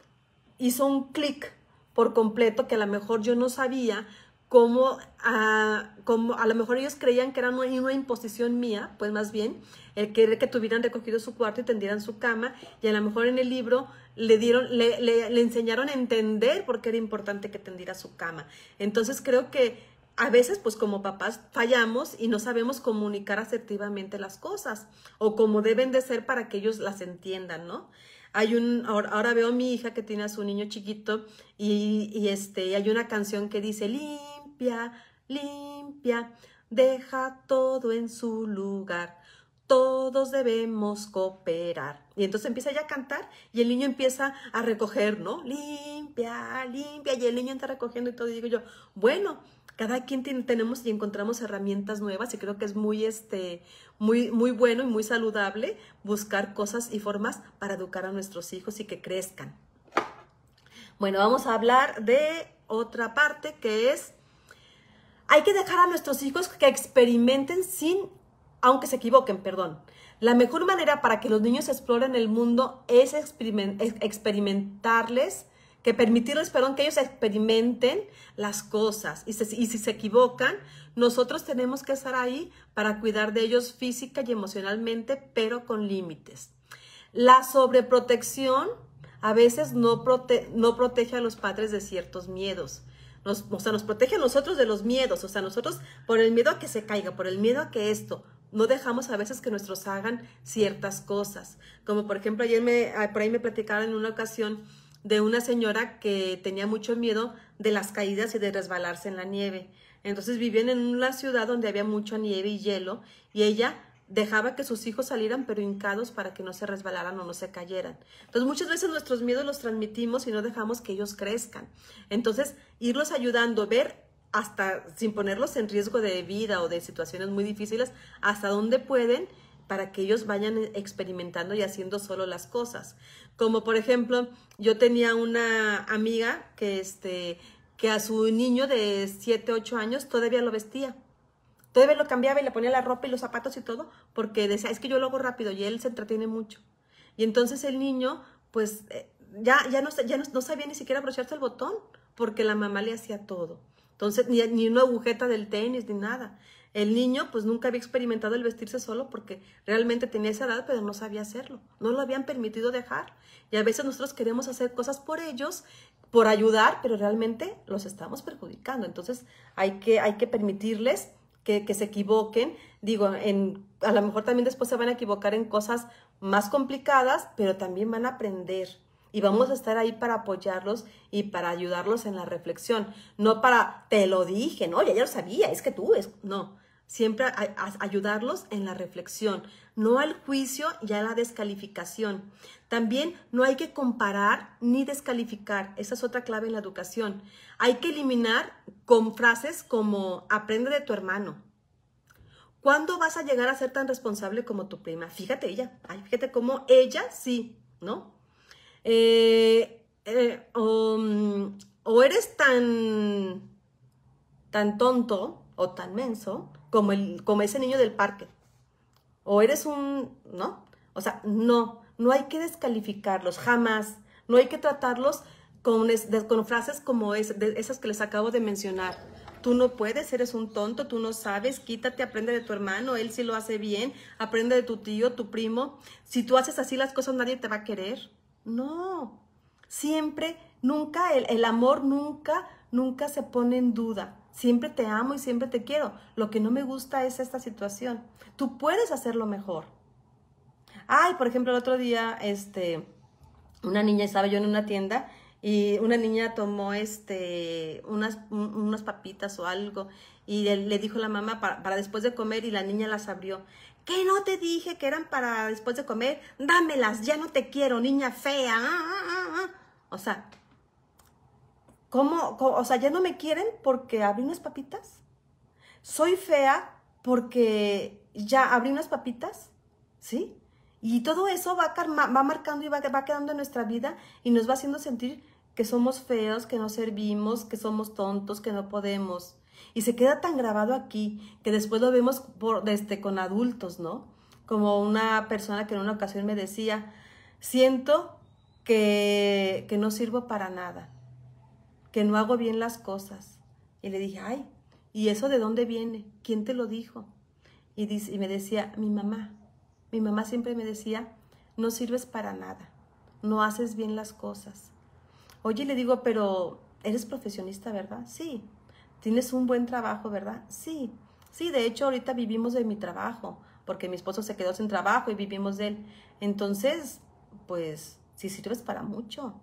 hizo un clic por completo que a lo mejor yo no sabía cómo, a, ah, a lo mejor ellos creían que era una, imposición mía, pues más bien, el que tuvieran recogido su cuarto y tendieran su cama, y a lo mejor en el libro le dieron, le, le enseñaron a entender por qué era importante que tendiera su cama. Entonces creo que a veces, pues como papás, fallamos y no sabemos comunicar asertivamente las cosas o como deben de ser para que ellos las entiendan, ¿no? Hay un, ahora, veo a mi hija que tiene a su niño chiquito y, y este, hay una canción que dice, limpia, limpia, deja todo en su lugar, todos debemos cooperar. Y entonces empieza ella a cantar y el niño empieza a recoger, ¿no? Limpia, limpia, y el niño está recogiendo y todo, y digo yo, bueno, cada quien tenemos y encontramos herramientas nuevas y creo que es muy, este, muy, muy bueno y muy saludable buscar cosas y formas para educar a nuestros hijos y que crezcan. Bueno, vamos a hablar de otra parte que es, hay que dejar a nuestros hijos que experimenten sin, aunque se equivoquen, perdón. La mejor manera para que los niños exploren el mundo es experimentarles que permitirles, perdón, que ellos experimenten las cosas y, si se equivocan, nosotros tenemos que estar ahí para cuidar de ellos física y emocionalmente, pero con límites. La sobreprotección a veces no, no protege a los padres de ciertos miedos. o sea, nos protege a nosotros de los miedos. O sea, nosotros por el miedo a que se caiga, por el miedo a que esto, no dejamos a veces que nuestros hagan ciertas cosas. Como por ejemplo, ayer me, ah, por ahí me platicaron en una ocasión de una señora que tenía mucho miedo de las caídas y de resbalarse en la nieve. Entonces vivían en una ciudad donde había mucha nieve y hielo y ella dejaba que sus hijos salieran pero hincados para que no se resbalaran o no se cayeran. Entonces muchas veces nuestros miedos los transmitimos y no dejamos que ellos crezcan. Entonces irlos ayudando, ver hasta sin ponerlos en riesgo de vida o de situaciones muy difíciles, hasta dónde pueden para que ellos vayan eh, experimentando y haciendo solo las cosas. Como por ejemplo, yo tenía una amiga que, este, que a su niño de 7, 8 años todavía lo vestía. Todavía lo cambiaba y le ponía la ropa y los zapatos y todo, porque decía, es que yo lo hago rápido y él se entretiene mucho. Y entonces el niño, pues eh, ya, ya, no, ya no, sabía ni siquiera abrocharse el botón, porque la mamá le hacía todo. Entonces, ni, ni una agujeta del tenis, ni nada. El niño pues nunca había experimentado el vestirse solo porque realmente tenía esa edad, pero no sabía hacerlo. No lo habían permitido dejar. Y a veces nosotros queremos hacer cosas por ellos, por ayudar, pero realmente los estamos perjudicando. Entonces hay que, hay que permitirles que, se equivoquen. Digo, en, a lo mejor también después se van a equivocar en cosas más complicadas, pero también van a aprender y vamos a estar ahí para apoyarlos y para ayudarlos en la reflexión, no para te lo dije, no, ya, ya lo sabía, es que tú es, no, Siempre ayudarlos en la reflexión, no al juicio y a la descalificación. También no hay que comparar ni descalificar. Esa es otra clave en la educación. Hay que eliminar con frases como aprende de tu hermano. ¿Cuándo vas a llegar a ser tan responsable como tu prima? Fíjate ella. fíjate cómo ella sí, ¿no? Eh, eh, mm, o eres tan, tan tonto o tan menso como, el, como ese niño del parque. O eres un, ¿no? O sea, no, no hay que descalificarlos, jamás. No hay que tratarlos con, frases como es, de esas que les acabo de mencionar. Tú no puedes, eres un tonto, tú no sabes, quítate, aprende de tu hermano, él sí lo hace bien, aprende de tu tío, tu primo. Si tú haces así las cosas, nadie te va a querer. No, siempre, nunca, el, el amor nunca, nunca se pone en duda. Siempre te amo y siempre te quiero. Lo que no me gusta es esta situación. Tú puedes hacerlo mejor. Ay, por ejemplo, el otro día, este, una niña estaba yo en una tienda y una niña tomó este, unas, papitas o algo y le, dijo a la mamá para, después de comer y la niña las abrió. ¿Qué no te dije que eran para después de comer? Dámelas, ya no te quiero, niña fea. Ah, ah, ah, o sea, ¿Cómo, O sea, ya no me quieren porque abrí unas papitas. Soy fea porque ya abrí unas papitas. ¿Sí? Y todo eso va, marcando y va, quedando en nuestra vida y nos va haciendo sentir que somos feos, que no servimos, que somos tontos, que no podemos. Y se queda tan grabado aquí que después lo vemos por, este, con adultos, ¿no? Como una persona que en una ocasión me decía, siento que no sirvo para nada que no hago bien las cosas. Y le dije, ay, ¿y eso de dónde viene? ¿Quién te lo dijo? Y, me decía, mi mamá. Mi mamá siempre me decía, no sirves para nada, no haces bien las cosas. Oye, le digo, pero eres profesionista, ¿verdad? Sí. Tienes un buen trabajo, ¿verdad? Sí. Sí, de hecho ahorita vivimos de mi trabajo, porque mi esposo se quedó sin trabajo y vivimos de él. Entonces, pues sí sirves para mucho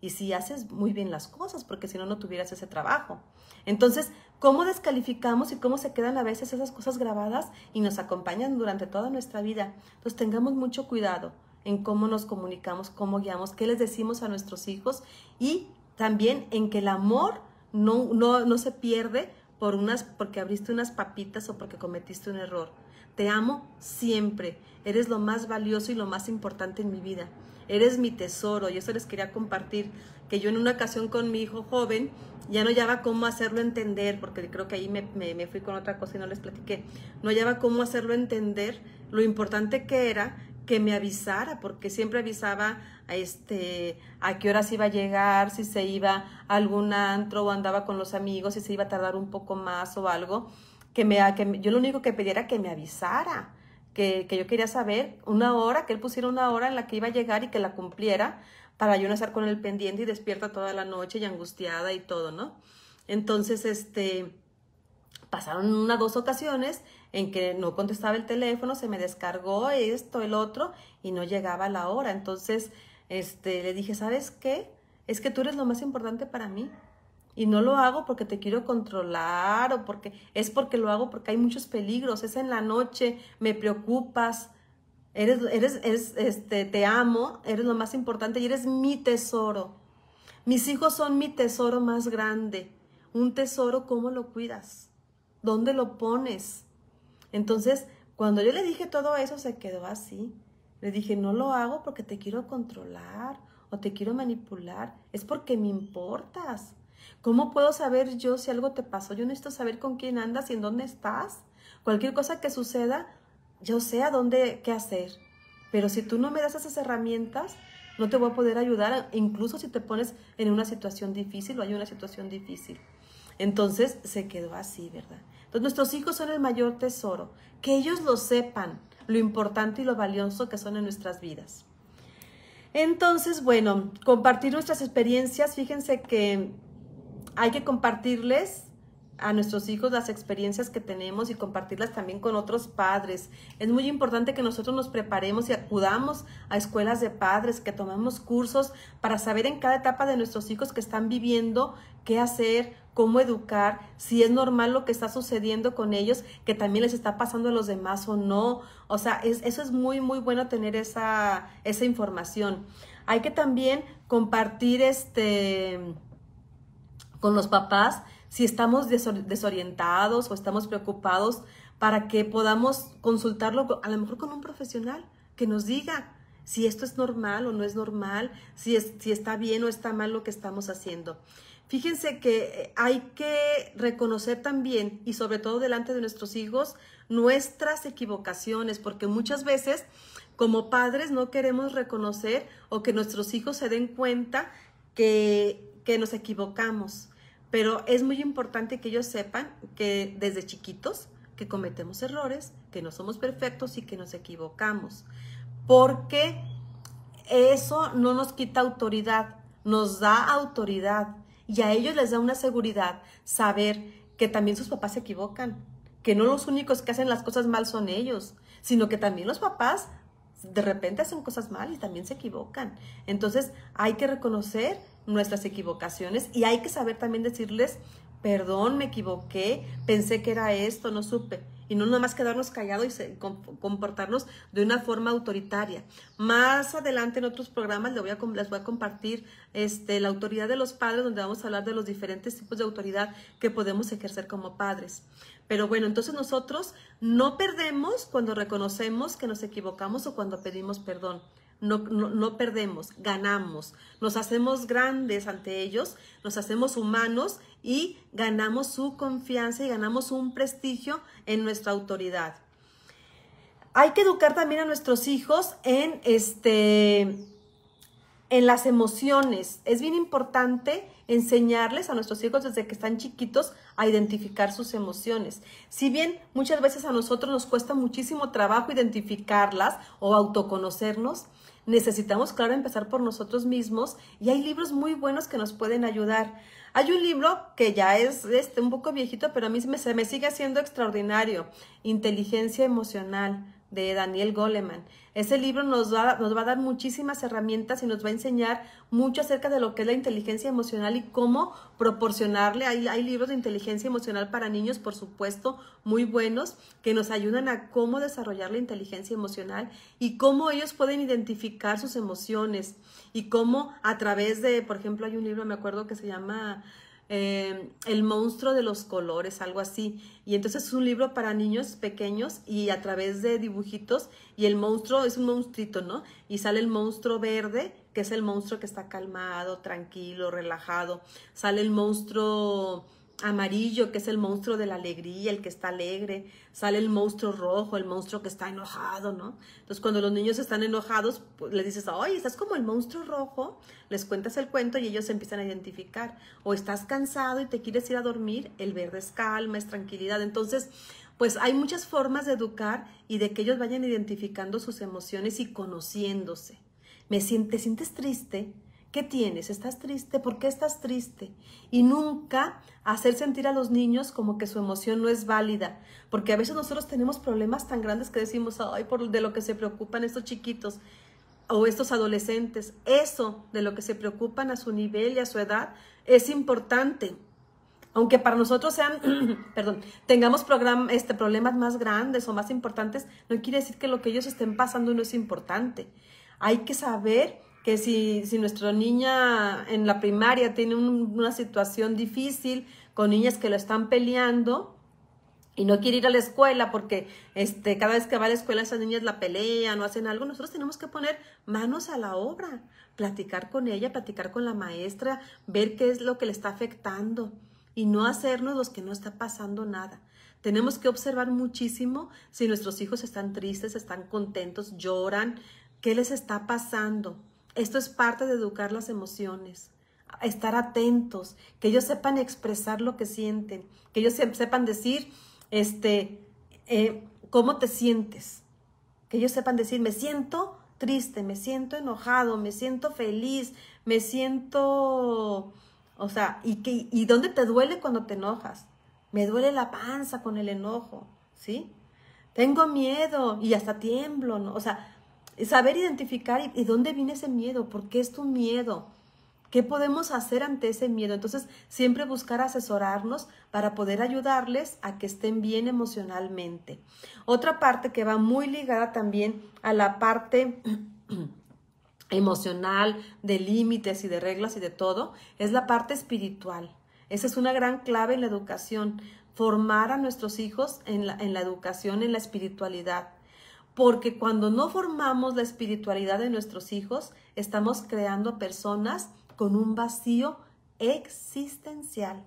y si haces muy bien las cosas, porque si no, no tuvieras ese trabajo. Entonces, ¿cómo descalificamos y cómo se quedan a veces esas cosas grabadas y nos acompañan durante toda nuestra vida? Entonces, tengamos mucho cuidado en cómo nos comunicamos, cómo guiamos, qué les decimos a nuestros hijos y también en que el amor no, no se pierde por unas, porque abriste unas papitas o porque cometiste un error. Te amo siempre, eres lo más valioso y lo más importante en mi vida eres mi tesoro. y eso les quería compartir que yo en una ocasión con mi hijo joven ya no hallaba cómo hacerlo entender, porque creo que ahí me, fui con otra cosa y no les platiqué, no hallaba cómo hacerlo entender lo importante que era que me avisara, porque siempre avisaba a, este, a qué horas iba a llegar, si se iba a algún antro o andaba con los amigos, si se iba a tardar un poco más o algo, que, me, que yo lo único que pedía era que me avisara que, yo quería saber, una hora, que él pusiera una hora en la que iba a llegar y que la cumpliera para yo no estar con el pendiente y despierta toda la noche y angustiada y todo, ¿no? Entonces, este, pasaron unas dos ocasiones en que no contestaba el teléfono, se me descargó esto, el otro, y no llegaba la hora. Entonces, este, le dije, ¿sabes qué? Es que tú eres lo más importante para mí y no lo hago porque te quiero controlar o porque es porque lo hago porque hay muchos peligros, es en la noche, me preocupas, eres, eres, este, te amo, eres lo más importante y eres mi tesoro. Mis hijos son mi tesoro más grande. Un tesoro, ¿cómo lo cuidas? ¿Dónde lo pones? Entonces, cuando yo le dije todo eso, se quedó así. Le dije, no lo hago porque te quiero controlar o te quiero manipular. Es porque me importas. ¿Cómo puedo saber yo si algo te pasó? Yo necesito saber con quién andas y en dónde estás. Cualquier cosa que suceda, yo sé a dónde qué hacer. Pero si tú no me das esas herramientas, no te voy a poder ayudar, incluso si te pones en una situación difícil o hay una situación difícil. Entonces se quedó así, ¿verdad? Entonces nuestros hijos son el mayor tesoro. Que ellos lo sepan, lo importante y lo valioso que son en nuestras vidas. Entonces, bueno, compartir nuestras experiencias. Fíjense que hay que compartirles a nuestros hijos las experiencias que tenemos y compartirlas también con otros padres. Es muy importante que nosotros nos preparemos y acudamos a escuelas de padres, que tomemos cursos para saber en cada etapa de nuestros hijos que están viviendo qué hacer, cómo educar, si es normal lo que está sucediendo con ellos, que también les está pasando a los demás o no. O sea, eso es muy, muy bueno tener esa, esa información. Hay que también compartir este con los papás si estamos desorientados o estamos preocupados para que podamos consultarlo a lo mejor con un profesional que nos diga si esto es normal o no es normal, si, es, si está bien o está mal lo que estamos haciendo. Fíjense que eh, hay que reconocer también y sobre todo delante de nuestros hijos nuestras equivocaciones, porque muchas veces como padres no queremos reconocer o que nuestros hijos se den cuenta que, que nos equivocamos. Pero es muy importante que ellos sepan que desde chiquitos que cometemos errores, que no somos perfectos y que nos equivocamos. Porque eso no nos quita autoridad, nos da autoridad y a ellos les da una seguridad saber que también sus papás se equivocan, que no los únicos que hacen las cosas mal son ellos, sino que también los papás de repente hacen cosas mal y también se equivocan. Entonces hay que reconocer nuestras equivocaciones y hay que saber también decirles, perdón, me equivoqué, pensé que era esto, no supe. Y no más quedarnos callados y comportarnos de una forma autoritaria. Más adelante en otros programas les voy a, compartir este, la autoridad de los padres, donde vamos a hablar de los diferentes tipos de autoridad que podemos ejercer como padres. Pero bueno, entonces nosotros no perdemos cuando reconocemos que nos equivocamos o cuando pedimos perdón. No, perdemos, ganamos. Nos hacemos grandes ante ellos, nos hacemos humanos y ganamos su confianza y ganamos un prestigio en nuestra autoridad. Hay que educar también a nuestros hijos en, este, en las emociones. Es bien importante enseñarles a nuestros hijos desde que están chiquitos a identificar sus emociones. Si bien muchas veces a nosotros nos cuesta muchísimo trabajo identificarlas o autoconocernos, Necesitamos, claro, empezar por nosotros mismos y hay libros muy buenos que nos pueden ayudar. Hay un libro que ya es este, un poco viejito, pero a mí se me, se me sigue haciendo extraordinario, Inteligencia Emocional de Daniel Goleman. Ese libro nos va, nos va a dar muchísimas herramientas y nos va a enseñar mucho acerca de lo que es la inteligencia emocional y cómo proporcionarle. Hay, hay libros de inteligencia emocional para niños, por supuesto, muy buenos, que nos ayudan a cómo desarrollar la inteligencia emocional y cómo ellos pueden identificar sus emociones y cómo a través de, por ejemplo, hay un libro, me acuerdo, que se llama Em, el monstruo de los colores, algo así. Y entonces es un libro para niños pequeños y a través de dibujitos y el monstruo es un monstruito, ¿no? Y sale el monstruo verde, que es el monstruo que está calmado, tranquilo, relajado. Sale el monstruo amarillo, que es el monstruo de la alegría, el que está alegre, sale el monstruo rojo, el monstruo que está enojado, ¿no? Entonces, cuando los niños están enojados, pues, les dices, ay estás como el monstruo rojo, les cuentas el cuento y ellos empiezan a identificar. O estás cansado y te quieres ir a dormir, el verde es calma, es tranquilidad. Entonces, pues hay muchas formas de educar y de que ellos vayan identificando sus emociones y conociéndose. Me sientes, sientes triste, ¿Qué tienes? ¿Estás triste? ¿Por qué estás triste? Y nunca hacer sentir a los niños como que su emoción no es válida, porque a veces nosotros tenemos problemas tan grandes que decimos, ay, por de lo que se preocupan estos chiquitos o estos adolescentes, eso de lo que se preocupan a su nivel y a su edad es importante. Aunque para nosotros sean, *clears throat* perdón, tengamos program, este, problemas más grandes o más importantes, no quiere decir que lo que ellos estén pasando no es importante. Hay que saber que si, nuestra niña en la primaria tiene una situación difícil con niñas que lo están peleando y no quiere ir a la escuela porque este, cada vez que va a la escuela esas niñas la pelean o hacen algo, nosotros tenemos que poner manos a la obra, platicar con ella, platicar con la maestra, ver qué es lo que le está afectando y no hacernos los que no está pasando nada. Tenemos que observar muchísimo si nuestros hijos están tristes, están contentos, lloran, qué les está pasando esto es parte de educar las emociones, estar atentos, que ellos sepan expresar lo que sienten, que ellos sepan decir, este, eh, cómo te sientes, que ellos sepan decir, me siento triste, me siento enojado, me siento feliz, me siento, o sea, y, que, y dónde te duele cuando te enojas, me duele la panza con el enojo, ¿sí? Tengo miedo y hasta tiemblo, ¿no? O sea, saber identificar y, dónde viene ese miedo, por qué es tu miedo, qué podemos hacer ante ese miedo. Entonces, siempre buscar asesorarnos para poder ayudarles a que estén bien emocionalmente. Otra parte que va muy ligada también a la parte *clears throat* emocional, de límites y de reglas y de todo, es la parte espiritual. Esa es una gran clave en la educación, formar a nuestros hijos en en la educación, en la espiritualidad porque cuando no formamos la espiritualidad de nuestros hijos, estamos creando personas con un vacío existencial.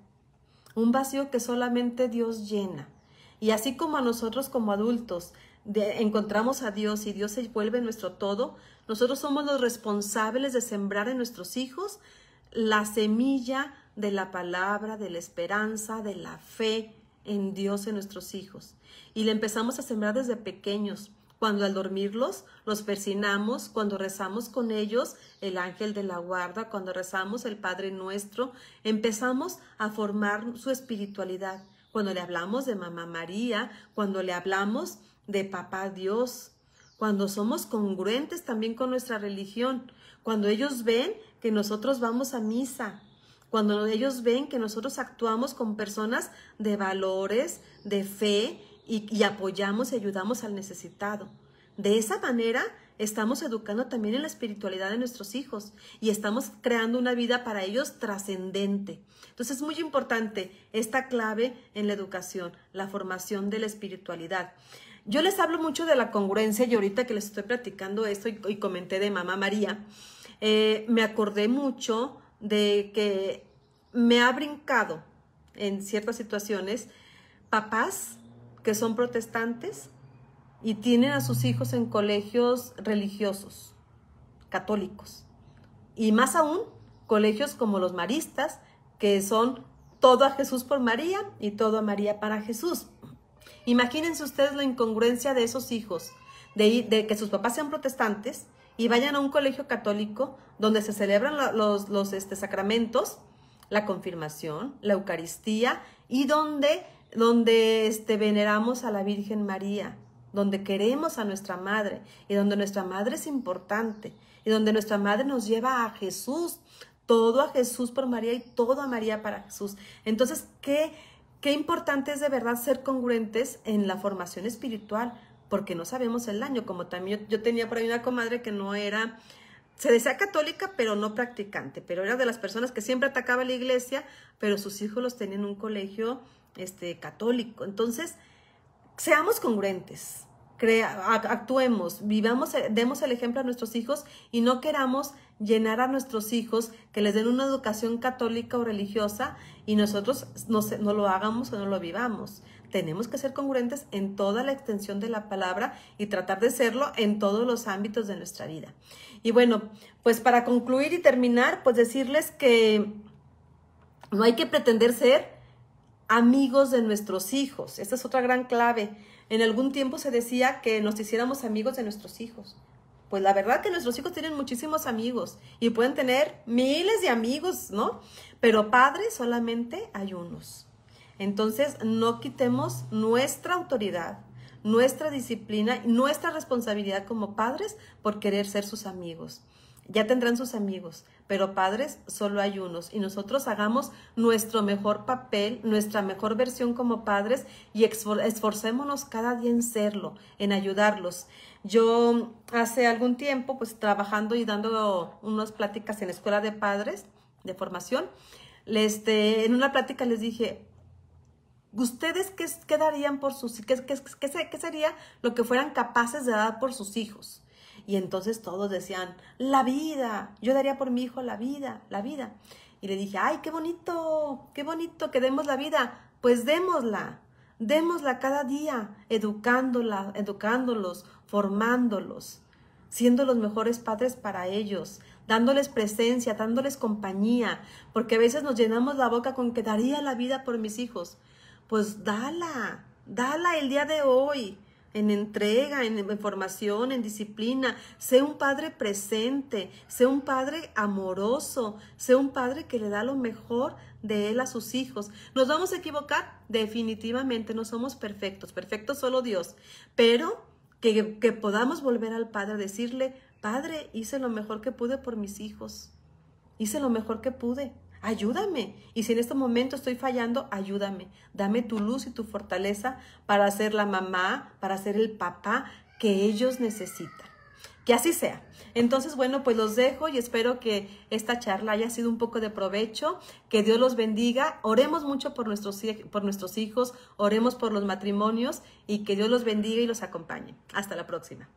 Un vacío que solamente Dios llena. Y así como nosotros como adultos encontramos a Dios y Dios se vuelve nuestro todo, nosotros somos los responsables de sembrar en nuestros hijos la semilla de la palabra, de la esperanza, de la fe en Dios en nuestros hijos. Y le empezamos a sembrar desde pequeños cuando al dormirlos los persinamos, cuando rezamos con ellos el ángel de la guarda, cuando rezamos el Padre nuestro, empezamos a formar su espiritualidad. Cuando le hablamos de Mamá María, cuando le hablamos de Papá Dios, cuando somos congruentes también con nuestra religión, cuando ellos ven que nosotros vamos a misa, cuando ellos ven que nosotros actuamos con personas de valores, de fe, y, apoyamos y ayudamos al necesitado. De esa manera estamos educando también en la espiritualidad de nuestros hijos y estamos creando una vida para ellos trascendente. Entonces es muy importante esta clave en la educación, la formación de la espiritualidad. Yo les hablo mucho de la congruencia y ahorita que les estoy platicando esto y, comenté de Mamá María, eh, me acordé mucho de que me ha brincado en ciertas situaciones papás que son protestantes y tienen a sus hijos en colegios religiosos, católicos. Y más aún, colegios como los maristas, que son todo a Jesús por María y todo a María para Jesús. Imagínense ustedes la incongruencia de esos hijos, de, que sus papás sean protestantes y vayan a un colegio católico donde se celebran los, este, sacramentos, la confirmación, la Eucaristía y donde donde este, veneramos a la Virgen María, donde queremos a nuestra madre y donde nuestra madre es importante y donde nuestra madre nos lleva a Jesús, todo a Jesús por María y todo a María para Jesús. Entonces, qué, qué importante es de verdad ser congruentes en la formación espiritual, porque no sabemos el daño, como también yo, tenía por ahí una comadre que no era se decía católica, pero no practicante, pero era de las personas que siempre atacaba la iglesia, pero sus hijos los tenían en un colegio este, católico. Entonces, seamos congruentes, crea, actuemos, vivamos, eh, demos el ejemplo a nuestros hijos y no queramos llenar a nuestros hijos que les den una educación católica o religiosa y nosotros no, no lo hagamos o no lo vivamos. Tenemos que ser congruentes en toda la extensión de la palabra y tratar de serlo en todos los ámbitos de nuestra vida. Y bueno, pues para concluir y terminar, pues decirles que no hay que pretender ser amigos de nuestros hijos. Esta es otra gran clave. En algún tiempo se decía que nos hiciéramos amigos de nuestros hijos. Pues la verdad que nuestros hijos tienen muchísimos amigos y pueden tener miles de amigos, ¿no? Pero padres solamente hay unos. Entonces no quitemos nuestra autoridad, nuestra disciplina, nuestra responsabilidad como padres por querer ser sus amigos. Ya tendrán sus amigos, pero padres solo hay unos y nosotros hagamos nuestro mejor papel, nuestra mejor versión como padres y esforcémonos cada día en serlo, en ayudarlos. Yo hace algún tiempo, pues trabajando y dando unas pláticas en la escuela de padres de formación, este, en una plática les dije, ¿ustedes qué, quedarían darían por sus qué, qué, qué sería lo que fueran capaces de dar por sus hijos? Y entonces todos decían, la vida, yo daría por mi hijo la vida, la vida. Y le dije, ay, qué bonito, qué bonito que demos la vida. Pues démosla, démosla cada día, educándola, educándolos, formándolos, siendo los mejores padres para ellos, dándoles presencia, dándoles compañía, porque a veces nos llenamos la boca con que daría la vida por mis hijos. Pues dala, dala el día de hoy, en entrega, en formación, en disciplina. Sé un padre presente, sé un padre amoroso, sé un padre que le da lo mejor de él a sus hijos. ¿Nos vamos a equivocar? Definitivamente no somos perfectos, perfecto solo Dios, pero que, que podamos volver al Padre a decirle, Padre, hice lo mejor que pude por mis hijos, hice lo mejor que pude ayúdame. Y si en este momento estoy fallando, ayúdame. Dame tu luz y tu fortaleza para ser la mamá, para ser el papá que ellos necesitan. Que así sea. Entonces, bueno, pues los dejo y espero que esta charla haya sido un poco de provecho. Que Dios los bendiga. Oremos mucho por nuestros, por nuestros hijos, oremos por los matrimonios y que Dios los bendiga y los acompañe. Hasta la próxima.